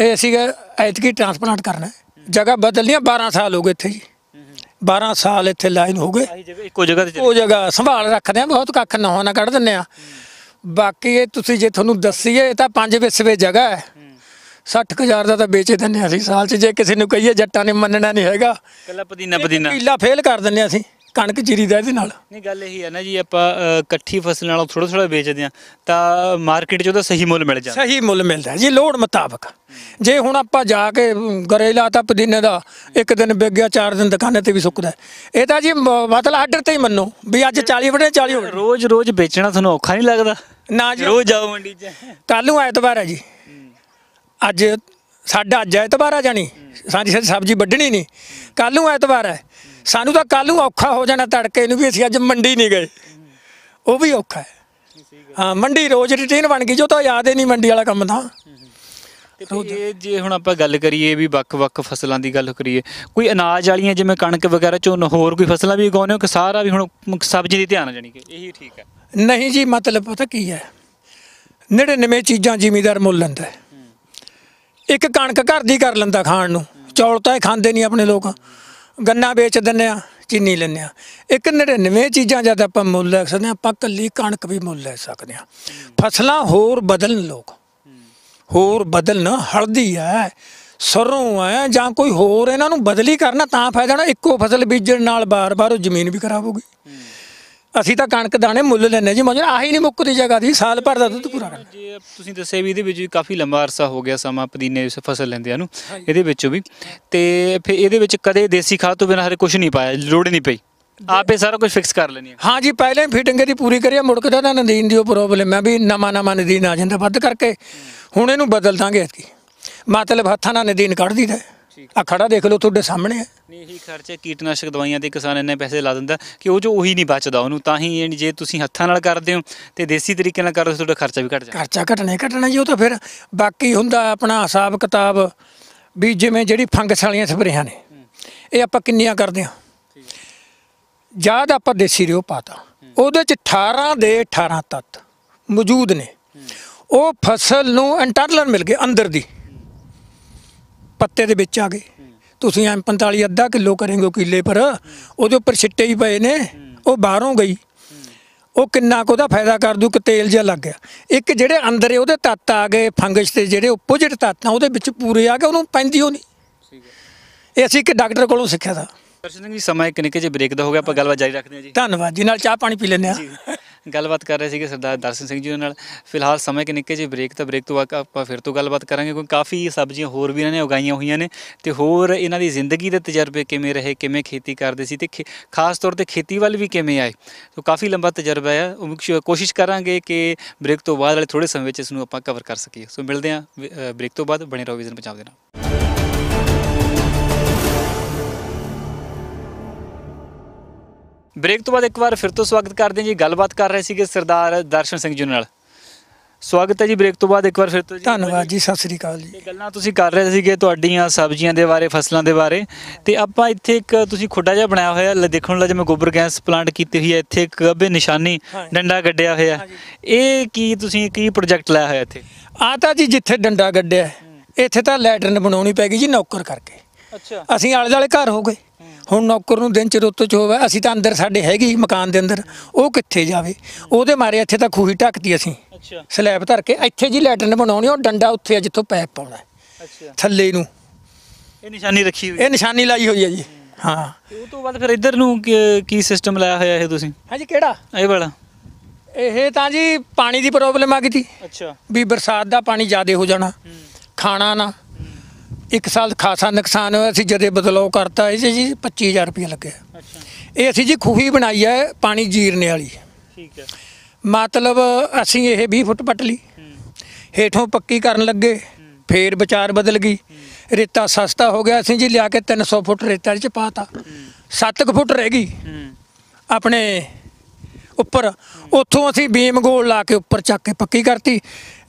ਇਹ ਅਸੀਂ ਐਤਕੀ ਟ੍ਰਾਂਸਪਲਾਂਟ ਕਰਨਾ ਹੈ। ਜਗ੍ਹਾ ਲਿਆ 12 ਸਾਲ ਹੋ ਗਏ ਇੱਥੇ ਜੀ 12 ਸਾਲ ਇੱਥੇ ਲਾਈਨ ਹੋ ਗਏ ਇੱਕੋ ਜਗ੍ਹਾ ਤੇ ਉਹ ਜਗ੍ਹਾ ਸੰਭਾਲ ਰੱਖਦੇ ਆ ਬਹੁਤ ਕੱਖ ਨਾ ਹੋਣਾ ਕੱਢ ਦਿੰਨੇ ਆ ਬਾਕੀ ਇਹ ਤੁਸੀਂ ਜੇ ਤੁਹਾਨੂੰ ਦੱਸੀਏ ਇਹ ਤਾਂ ਪੰਜ ਵਿਸਵੇ ਜਗ੍ਹਾ ਹੈ 60000 ਦਾ ਤਾਂ ਵੇਚੇ ਦਿੰਨੇ ਆ ਅਸੀਂ ਸਾਲ 'ਚ ਜੇ ਕਿਸੇ ਨੂੰ ਕਹੀਏ ਜੱਟਾਂ ਨੇ ਮੰਨਣਾ ਨਹੀਂ ਹੈਗਾ ਕੱਲਾ ਪਦੀਨਾ ਪਦੀਨਾ ਪੀਲਾ ਫੇਲ ਕਰ ਦਿੰਨੇ ਆ ਅਸੀਂ ਕਣਕ ਦਾ ਇਹਦੇ ਨਾਲ ਨਹੀਂ ਗੱਲ ਇਹੀ ਹੈ ਨਾ ਜੀ ਆਪਾਂ ਇਕੱਠੀ ਫਸਲ ਨਾਲ ਥੋੜਾ ਥੋੜਾ ਵੇਚਦੇ ਆ ਤਾਂ ਮਾਰਕੀਟ 'ਚ ਉਹਦਾ ਸਹੀ ਮੁੱਲ ਮਿਲ ਜਾਂਦਾ ਸਹੀ ਮੁੱਲ ਮਿਲਦਾ ਜੀ ਲੋੜ ਮੁਤਾਬਕ ਜੇ ਹੁਣ ਆਪਾਂ ਜਾ ਕੇ ਗਰੇਲਾ ਤਾਂ ਪੁਦੀਨੇ ਦਾ ਇੱਕ ਦਿਨ ਵਿਕ ਗਿਆ ਚਾਰ ਦਿਨ ਦੁਕਾਨਾਂ ਤੇ ਵੀ ਸੁੱਕਦਾ ਇਹ ਤਾਂ ਜੀ ਮਤਲਬ ਆਰਡਰ ਤੇ ਹੀ ਮੰਨੋ ਵੀ ਅੱਜ 40 ਵੜੇ 40 ਹੋ ਰੋਜ਼ ਰੋਜ਼ ਵੇਚਣਾ ਤੁਹਾਨੂੰ ਔਖਾ ਨਹੀਂ ਲੱਗਦਾ ਨਾ ਜੀ ਰੋਜ਼ ਜਾਓ ਮੰਡੀ 'ਚ ਕੱਲ ਨੂੰ ਐਤਵਾਰ ਹੈ ਜੀ ਅੱਜ ਸਾਡਾ ਅੱਜ ਐਤਵਾਰ ਆ ਜਾਣੀ ਸਾਡੀ ਸਬਜ਼ੀ ਵੱਢਣੀ ਨਹੀਂ ਕੱਲ ਨੂੰ ਐਤਵਾਰ ਹੈ ਸਾਨੂੰ ਤਾਂ ਕੱਲ ਨੂੰ ਔਖਾ ਹੋ ਜਾਣਾ ਤੜਕੇ ਨੂੰ ਵੀ ਅਸੀਂ ਅੱਜ ਮੰਡੀ ਨਹੀਂ ਗਏ ਉਹ ਵੀ ਔਖਾ ਹੈ ਹਾਂ ਮੰਡੀ ਰੋਜ਼ ਰੁਟੀਨ ਬਣ ਗਈ ਜੋ ਤਾਂ ਯਾਦ ਹੀ ਨਹੀਂ ਮੰਡੀ ਵਾਲਾ ਕੰਮ ਤਾਂ ਇਹ ਜੇ ਹੁਣ ਆਪਾਂ ਗੱਲ ਕਰੀਏ ਵੀ ਵੱਖ-ਵੱਖ ਫਸਲਾਂ ਦੀ ਗੱਲ ਕਰੀਏ ਕੋਈ ਅਨਾਜ ਵਾਲੀਆਂ ਜਿਵੇਂ ਕਣਕ ਵਗੈਰਾ ਚੋਂ ਹੋਰ ਕੋਈ ਫਸਲਾਂ ਵੀ ਉਗਾਉਂਦੇ ਹੋ ਕਿ ਸਾਰਾ ਵੀ ਹੁਣ ਸਬਜ਼ੀ ਦੀ ਧਿਆਨ ਜਾਨੀ ਕਿ ਇਹੀ ਠੀਕ ਹੈ ਨਹੀਂ ਜੀ ਮਤਲਬ ਪਤਾ ਕੀ ਹੈ 99 ਚੀਜ਼ਾਂ ਜ਼ਿਮੀਦਾਰ ਮੁੱਲ ਲੈਂਦਾ ਇੱਕ ਕਣਕ ਘਰ ਦੀ ਕਰ ਲੈਂਦਾ ਖਾਣ ਨੂੰ ਚੌਲ ਤਾਂ ਇਹ ਖਾਂਦੇ ਨਹੀਂ ਆਪਣੇ ਲੋਕ ਗੰਨਾ ਵੇਚ ਦਿੰਨੇ ਆ ਚੀਨੀ ਲੈਣੇ ਆ ਇੱਕ 99 ਚੀਜ਼ਾਂ ਜਦ ਆਪਾਂ ਮੁੱਲ ਲੈ ਸਕਦੇ ਆ ਆਪਾਂ ਕੱਲੀ ਕਣਕ ਵੀ ਮੁੱਲ ਲੈ ਸਕਦੇ ਆ ਫਸਲਾਂ ਹੋਰ ਬਦਲਣ ਲੋਕ ਹੋਰ ਬਦਲਣ ਹਲਦੀ ਆ ਸਰੋਂ ਆ ਜਾਂ ਕੋਈ ਹੋਰ ਇਹਨਾਂ ਨੂੰ ਬਦਲੀ ਕਰਨਾ ਤਾਂ ਫਾਇਦਾ ਨਾ ਇੱਕੋ ਫਸਲ ਬੀਜਣ ਨਾਲ ਬਾਰ-ਬਾਰ ਉਹ ਜ਼ਮੀਨ ਵੀ ਖਰਾਬ ਹੋ ਗਈ ਅਸੀਂ ਤਾਂ ਕਣਕ ਦਾਣੇ ਮੁੱਲ ਲੈਨੇ ਜੀ ਮੰਜਣਾ ਆਹੀ ਨਹੀਂ ਮੁੱਕਦੀ ਜਗ੍ਹਾ ਦੀ ਸਾਲ ਭਰ ਦਾ ਦੁੱਧ ਪੂਰਾ ਕਰਨਾ ਜੀ ਤੁਸੀਂ ਦੱਸਿਆ ਵੀ ਇਹਦੇ ਵਿੱਚ ਵੀ ਕਾਫੀ ਲੰਮਾ ਅਰਸਾ ਹੋ ਗਿਆ ਸਮਾਂ ਪੁਦੀਨੇ ਇਸ ਫਸਲ ਲੈਂਦੇ ਆ ਨੂੰ ਇਹਦੇ ਵਿੱਚੋਂ ਵੀ ਤੇ ਫਿਰ ਇਹਦੇ ਵਿੱਚ ਕਦੇ ਦੇਸੀ ਖਾਦ ਤੋਂ ਬਿਨਾਂ ਹਰੇ ਕੁਝ ਨਹੀਂ ਪਾਇਆ ਲੋੜ ਨਹੀਂ ਪਈ ਆਪੇ ਸਾਰਾ ਕੁਝ ਫਿਕਸ ਕਰ ਲੈਣੀ ਹੈ ਹਾਂ ਜੀ ਪਹਿਲਾਂ ਹੀ ਫਿਟਿੰਗ ਦੀ ਪੂਰੀ ਕਰੀਆ ਆ ਮੁੜਕਦਾ ਤਾਂ ਨਦੀਨ ਦੀ ਉਹ ਪ੍ਰੋਬਲਮ ਹੈ ਵੀ ਨਮਾ ਨਮਾ ਨਦੀਨ ਆ ਜਾਂਦਾ ਵੱਧ ਕਰਕੇ ਹੁਣ ਇਹਨੂੰ ਬਦਲ ਦਾਂਗੇ ਮਤਲਬ ਹੱਥਾਂ ਨਾਲ ਨਦੀਨ ਕੱਢ ਦਿੱਤਾ ਆ ਖੜਾ ਦੇਖ ਲਓ ਤੁਹਾਡੇ ਸਾਹਮਣੇ ਨਹੀਂ ਇਹੀ ਖਰਚੇ ਕੀਟਨਾਸ਼ਕ ਦਵਾਈਆਂ ਤੇ ਕਿਸਾਨ ਇੰਨੇ ਪੈਸੇ ਲਾ ਦਿੰਦਾ ਕਿ ਉਹ ਜੋ ਉਹੀ ਨਹੀਂ ਬਚਦਾ ਉਹਨੂੰ ਤਾਂ ਹੀ ਜੇ ਤੁਸੀਂ ਹੱਥਾਂ ਨਾਲ ਕਰਦੇ ਹੋ ਤੇ ਦੇਸੀ ਤਰੀਕੇ ਨਾਲ ਹੋ ਤੁਹਾਡਾ ਖਰਚਾ ਵੀ ਘਟ ਜਾਂਦਾ ਖਰਚਾ ਘਟਣੇ ਘਟਣਾ ਜੀ ਉਹ ਤਾਂ ਫਿਰ ਬਾਕੀ ਹੁੰਦਾ ਆਪਣਾ ਹਿਸਾਬ ਕਿਤਾਬ ਵੀ ਜਿਵੇਂ ਜਿਹੜੀ ਫੰਗਸ ਵਾਲੀਆਂ ਸਪਰੇਹਾਂ ਨੇ ਇਹ ਆਪਾਂ ਕਿੰਨੀਆਂ ਕਰਦੇ ਹਾਂ ਜਿਆਦਾ ਆਪਾਂ ਦੇਸੀ ਰਿਓ ਪਾਤਾ ਉਹਦੇ ਚ 18 ਦੇ 18 ਤੱਤ ਮੌਜੂਦ ਨੇ ਉਹ ਫਸਲ ਨੂੰ ਇੰਟਰਨਲ ਮਿਲ ਗਏ ਅੰਦਰ ਦੀ ਪੱਤੇ ਦੇ ਵਿੱਚ ਆ ਗਏ ਤੁਸੀਂ ਐਮ 45 ਅੱਧਾ ਕਿਲੋ ਕਰੇਂਗੇ ਕਿੱਲੇ ਪਰ ਉਹਦੇ ਉੱਪਰ ਛਿੱਟੇ ਹੀ ਪਏ ਨੇ ਉਹ ਬਾਹਰੋਂ ਗਈ ਉਹ ਕਿੰਨਾ ਕੁ ਉਹਦਾ ਫਾਇਦਾ ਕਰ ਦੂ ਕਿ ਤੇਲ ਜਿਹਾ ਲੱਗ ਗਿਆ ਇੱਕ ਜਿਹੜੇ ਅੰਦਰ ਉਹਦੇ ਤੱਤ ਆ ਗਏ ਫੰਗਸ ਤੇ ਜਿਹੜੇ ਉਪੋਜਿਟ ਤੱਤ ਆ ਉਹਦੇ ਵਿੱਚ ਪੂਰੇ ਆ ਗਏ ਉਹਨੂੰ ਪੈਂਦੀ ਹੋਣੀ ਨਹੀਂ ਇਹ ਅਸੀਂ ਇੱਕ ਡਾਕਟਰ ਕੋਲੋਂ ਸਿੱਖਿਆ ਦਾ ਦਰਸ਼ਨ ਸਿੰਘ ਜੀ ਸਮਾਂ ਇੱਕ ਨਿੱਕੇ ਜਿਹੇ ਬ੍ਰੇਕ ਦਾ ਹੋ ਗਿਆ ਆਪਾਂ ਗੱਲਬਾਤ ਜਾਰੀ ਰੱਖਦੇ ਹਾਂ ਜੀ ਧੰਨਵਾਦ ਜੀ ਨਾਲ ਚਾਹ ਪਾਣੀ ਪੀ ਲੈਂਦੇ ਆ ਗੱਲਬਾਤ ਕਰ ਰਹੇ ਸੀਗੇ ਸਰਦਾਰ ਦਰਸ਼ਨ ਸਿੰਘ ਜੀ ਨਾਲ ਫਿਲਹਾਲ ਸਮੇਂ ਕਿ ਨਿੱਕੇ ਜਿਹੇ ਬ੍ਰੇਕ ਤਾਂ ਬ੍ਰੇਕ ਤੋਂ ਬਾਅਦ ਆਪਾਂ ਫਿਰ ਤੋਂ ਗੱਲਬਾਤ ਕਰਾਂਗੇ ਕਿਉਂਕਿ ਕਾਫੀ ਸਬਜ਼ੀਆਂ ਹੋਰ ਵੀ ਇਹਨਾਂ ਨੇ ਉਗਾਈਆਂ ਹੋਈਆਂ ਨੇ ਤੇ ਹੋਰ ਇਹਨਾਂ ਦੀ ਜ਼ਿੰਦਗੀ ਦੇ ਤਜਰਬੇ ਕਿਵੇਂ ਰਹੇ ਕਿਵੇਂ ਖੇਤੀ ਕਰਦੇ ਸੀ ਤੇ ਖਾਸ ਤੌਰ ਤੇ ਖੇਤੀ ਵੱਲ ਵੀ ਕਿਵੇਂ ਆਏ ਤੋਂ ਕਾਫੀ ਲੰਬਾ ਤਜਰਬਾ ਹੈ ਕੋਸ਼ਿਸ਼ ਕਰਾਂਗੇ ਕਿ ਬ੍ਰੇਕ ਤੋਂ ਬਾਅਦ ਵਾਲੇ ਥੋੜੇ ਸਮੇਂ ਵਿੱਚ ਇਸ ਨੂੰ ਆਪਾਂ ਕਵਰ ਕਰ ਸਕੀਏ ਸੋ ਮਿਲਦੇ ਆ ਬ੍ਰੇਕ ਤੋਂ ਬਾਅਦ ਬਣੇ ਰਹੋ ਵਿਜ਼ਨ ਪੰਜਾਬ ਦੇ ਨਾਲ ਬ੍ਰੇਕ ਤੋਂ ਬਾਅਦ ਇੱਕ ਵਾਰ ਫਿਰ ਤੋਂ ਸਵਾਗਤ ਕਰਦੇ ਹਾਂ ਜੀ ਗੱਲਬਾਤ ਕਰ ਰਹੇ ਸੀਗੇ ਸਰਦਾਰ ਦਰਸ਼ਨ ਸਿੰਘ ਜੀ ਨਾਲ ਸਵਾਗਤ ਹੈ ਜੀ ਬ੍ਰੇਕ ਤੋਂ ਬਾਅਦ ਇੱਕ ਵਾਰ ਫਿਰ ਤੋਂ ਜੀ ਧੰਨਵਾਦ ਜੀ ਸਤਿ ਸ੍ਰੀ ਅਕਾਲ ਜੀ ਇਹ ਗੱਲਾਂ ਤੁਸੀਂ ਕਰ ਰਹੇ ਸੀਗੇ ਤੁਹਾਡੀਆਂ ਸਬਜ਼ੀਆਂ ਦੇ ਬਾਰੇ ਫਸਲਾਂ ਦੇ ਬਾਰੇ ਤੇ ਆਪਾਂ ਇੱਥੇ ਇੱਕ ਤੁਸੀਂ ਖੁੱਡਾ ਜਿਹਾ ਬਣਾਇਆ ਹੋਇਆ ਦੇਖਣ ਨੂੰ ਲੱਗਾ ਜਿਵੇਂ ਗੋਬਰ ਗੈਸ ਪਲਾਂਟ ਕੀਤੀ ਹੋਈ ਹੈ ਇੱਥੇ ਇੱਕ ਗੱਭੇ ਨਿਸ਼ਾਨੀ ਡੰਡਾ ਗੱਡਿਆ ਹੋਇਆ ਇਹ ਕੀ ਤੁਸੀਂ ਕੀ ਪ੍ਰੋਜੈਕਟ ਲਾਇਆ ਹੋਇਆ ਇੱਥੇ ਆ ਤਾਂ ਜੀ ਜਿੱਥੇ ਡੰਡਾ ਗੱਡਿਆ ਇੱਥੇ ਤਾਂ ਲੈਟਰਨ ਬਣਾਉਣੀ ਪੈ ਗਈ ਜੀ ਨੌਕਰ ਕਰਕੇ ਅੱਛਾ ਅਸੀਂ ਆਲੇ ਦਾਲੇ ਘਰ ਹੋ ਗਏ ਹੁਣ ਨੌਕਰ ਨੂੰ ਦਿਨ ਚ ਰੁੱਤ ਚ ਹੋਵੇ ਅਸੀਂ ਤਾਂ ਅੰਦਰ ਸਾਡੇ ਹੈਗੀ ਮਕਾਨ ਦੇ ਅੰਦਰ ਉਹ ਕਿੱਥੇ ਜਾਵੇ ਉਹਦੇ ਮਾਰੇ ਇੱਥੇ ਤਾਂ ਖੂਹੀ ਢੱਕਦੀ ਅਸੀਂ ਅੱਛਾ ਸਲੈਬ ਧਰ ਕੇ ਇੱਥੇ ਜੀ ਲੈਟਰਨ ਬਣਾਉਣੀ ਉਹ ਡੰਡਾ ਉੱਥੇ ਆ ਜਿੱਥੋਂ ਪੈਪ ਪਾਉਣਾ ਅੱਛਾ ਥੱਲੇ ਨੂੰ ਇਹ ਨਿਸ਼ਾਨੀ ਰੱਖੀ ਹੋਈ ਇਹ ਨਿਸ਼ਾਨੀ ਲਾਈ ਹੋਈ ਹੈ ਜੀ ਹਾਂ ਉਹ ਤੋਂ ਬਾਅਦ ਫਿਰ ਇੱਧਰ ਨੂੰ ਕੀ ਸਿਸਟਮ ਲਾਇਆ ਹੋਇਆ ਇਹ ਤੁਸੀਂ ਹਾਂਜੀ ਕਿਹੜਾ ਇਹ ਵਾਲਾ ਇਹ ਤਾਂ ਜੀ ਪਾਣੀ ਦੀ ਪ੍ਰੋਬਲਮ ਆ ਗਈ ਸੀ ਅੱਛਾ ਵੀ ਬਰਸਾਤ ਦਾ ਪਾਣੀ ਜ਼ਿਆਦਾ ਹੋ ਜਾਣਾ ਖਾਣਾ ਨਾ ਇੱਕ ਸਾਲ ਖਾਸਾ ਨੁਕਸਾਨ ਹੋਇਆ ਸੀ ਜਦੇ ਬਦਲਾਅ ਕਰਤਾ ਇਹ ਜੀ 25000 ਰੁਪਏ ਲੱਗੇ ਅੱਛਾ ਇਹ ਅਸੀਂ ਜੀ ਖੂਹੀ ਬਣਾਈ ਹੈ ਪਾਣੀ ਜੀਰਨੇ ਵਾਲੀ ਠੀਕ ਹੈ ਮਤਲਬ ਅਸੀਂ ਇਹ 20 ਫੁੱਟ ਪੱਟ ਲਈ ਹੇਠੋਂ ਪੱਕੀ ਕਰਨ ਲੱਗੇ ਫੇਰ ਵਿਚਾਰ ਬਦਲ ਗਈ ਰੇਤਾ ਸਸਤਾ ਹੋ ਗਿਆ ਅਸੀਂ ਜੀ ਲਿਆ ਕੇ 300 ਫੁੱਟ ਰੇਤਾ ਚ ਪਾਤਾ 7 ਫੁੱਟ ਰਹਿ ਗਈ ਆਪਣੇ ਉੱਪਰ ਉੱਥੋਂ ਅਸੀਂ ਬੀਮ ਗੋਲ ਲਾ ਕੇ ਉੱਪਰ ਚੱਕ ਕੇ ਪੱਕੀ ਕਰਤੀ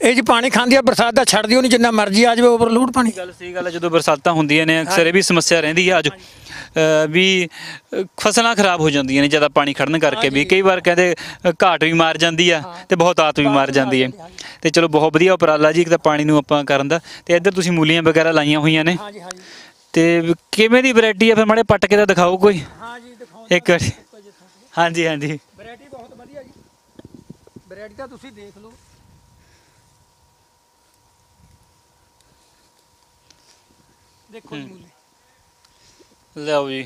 ਇਹ ਜੀ ਪਾਣੀ ਖਾਂਦੀ ਆ ਬਰਸਾਤ ਦਾ ਛੱਡ ਦਿਓ ਨਹੀਂ ਜਿੰਨਾ ਮਰਜ਼ੀ ਆ ਜਾਵੇ ਓਵਰਲੋਡ ਪਾਣੀ ਗੱਲ ਸਹੀ ਗੱਲ ਹੈ ਜਦੋਂ ਬਰਸਾਤਾਂ ਹੁੰਦੀਆਂ ਨੇ ਅਕਸਰ ਇਹ ਵੀ ਸਮੱਸਿਆ ਰਹਿੰਦੀ ਆ ਅਜੋ ਵੀ ਫਸਲਾਂ ਖਰਾਬ ਹੋ ਜਾਂਦੀਆਂ ਨੇ ਜਿਆਦਾ ਪਾਣੀ ਖੜਨ ਕਰਕੇ ਵੀ ਕਈ ਵਾਰ ਕਹਿੰਦੇ ਘਾਟ ਵੀ ਮਾਰ ਜਾਂਦੀ ਆ ਤੇ ਬਹੁਤ ਆਤ ਵੀ ਮਾਰ ਜਾਂਦੀ ਹੈ ਤੇ ਚਲੋ ਬਹੁਤ ਵਧੀਆ ਉਪਰਾਲਾ ਜੀ ਇੱਕ ਤਾਂ ਪਾਣੀ ਨੂੰ ਆਪਾਂ ਕਰਨ ਦਾ ਤੇ ਇੱਧਰ ਤੁਸੀਂ ਮੂਲੀਆਂ ਵਗੈਰਾ ਲਾਈਆਂ ਹੋਈਆਂ ਨੇ ਹਾਂਜੀ ਹਾਂਜੀ ਤੇ ਕਿਵੇਂ ਦੀ ਵੈਰਾਈਟੀ ਆ ਫਿਰ ਮਾੜੇ ਪੱਟ ਕੇ ਤਾਂ ਦਿਖਾਓ ਕੋਈ ਹਾਂਜੀ ਦਿਖਾਓ ਇੱਕ ਹਾਂਜੀ ਹਾਂਜੀ साइड का तुम देख लो देखो लो जी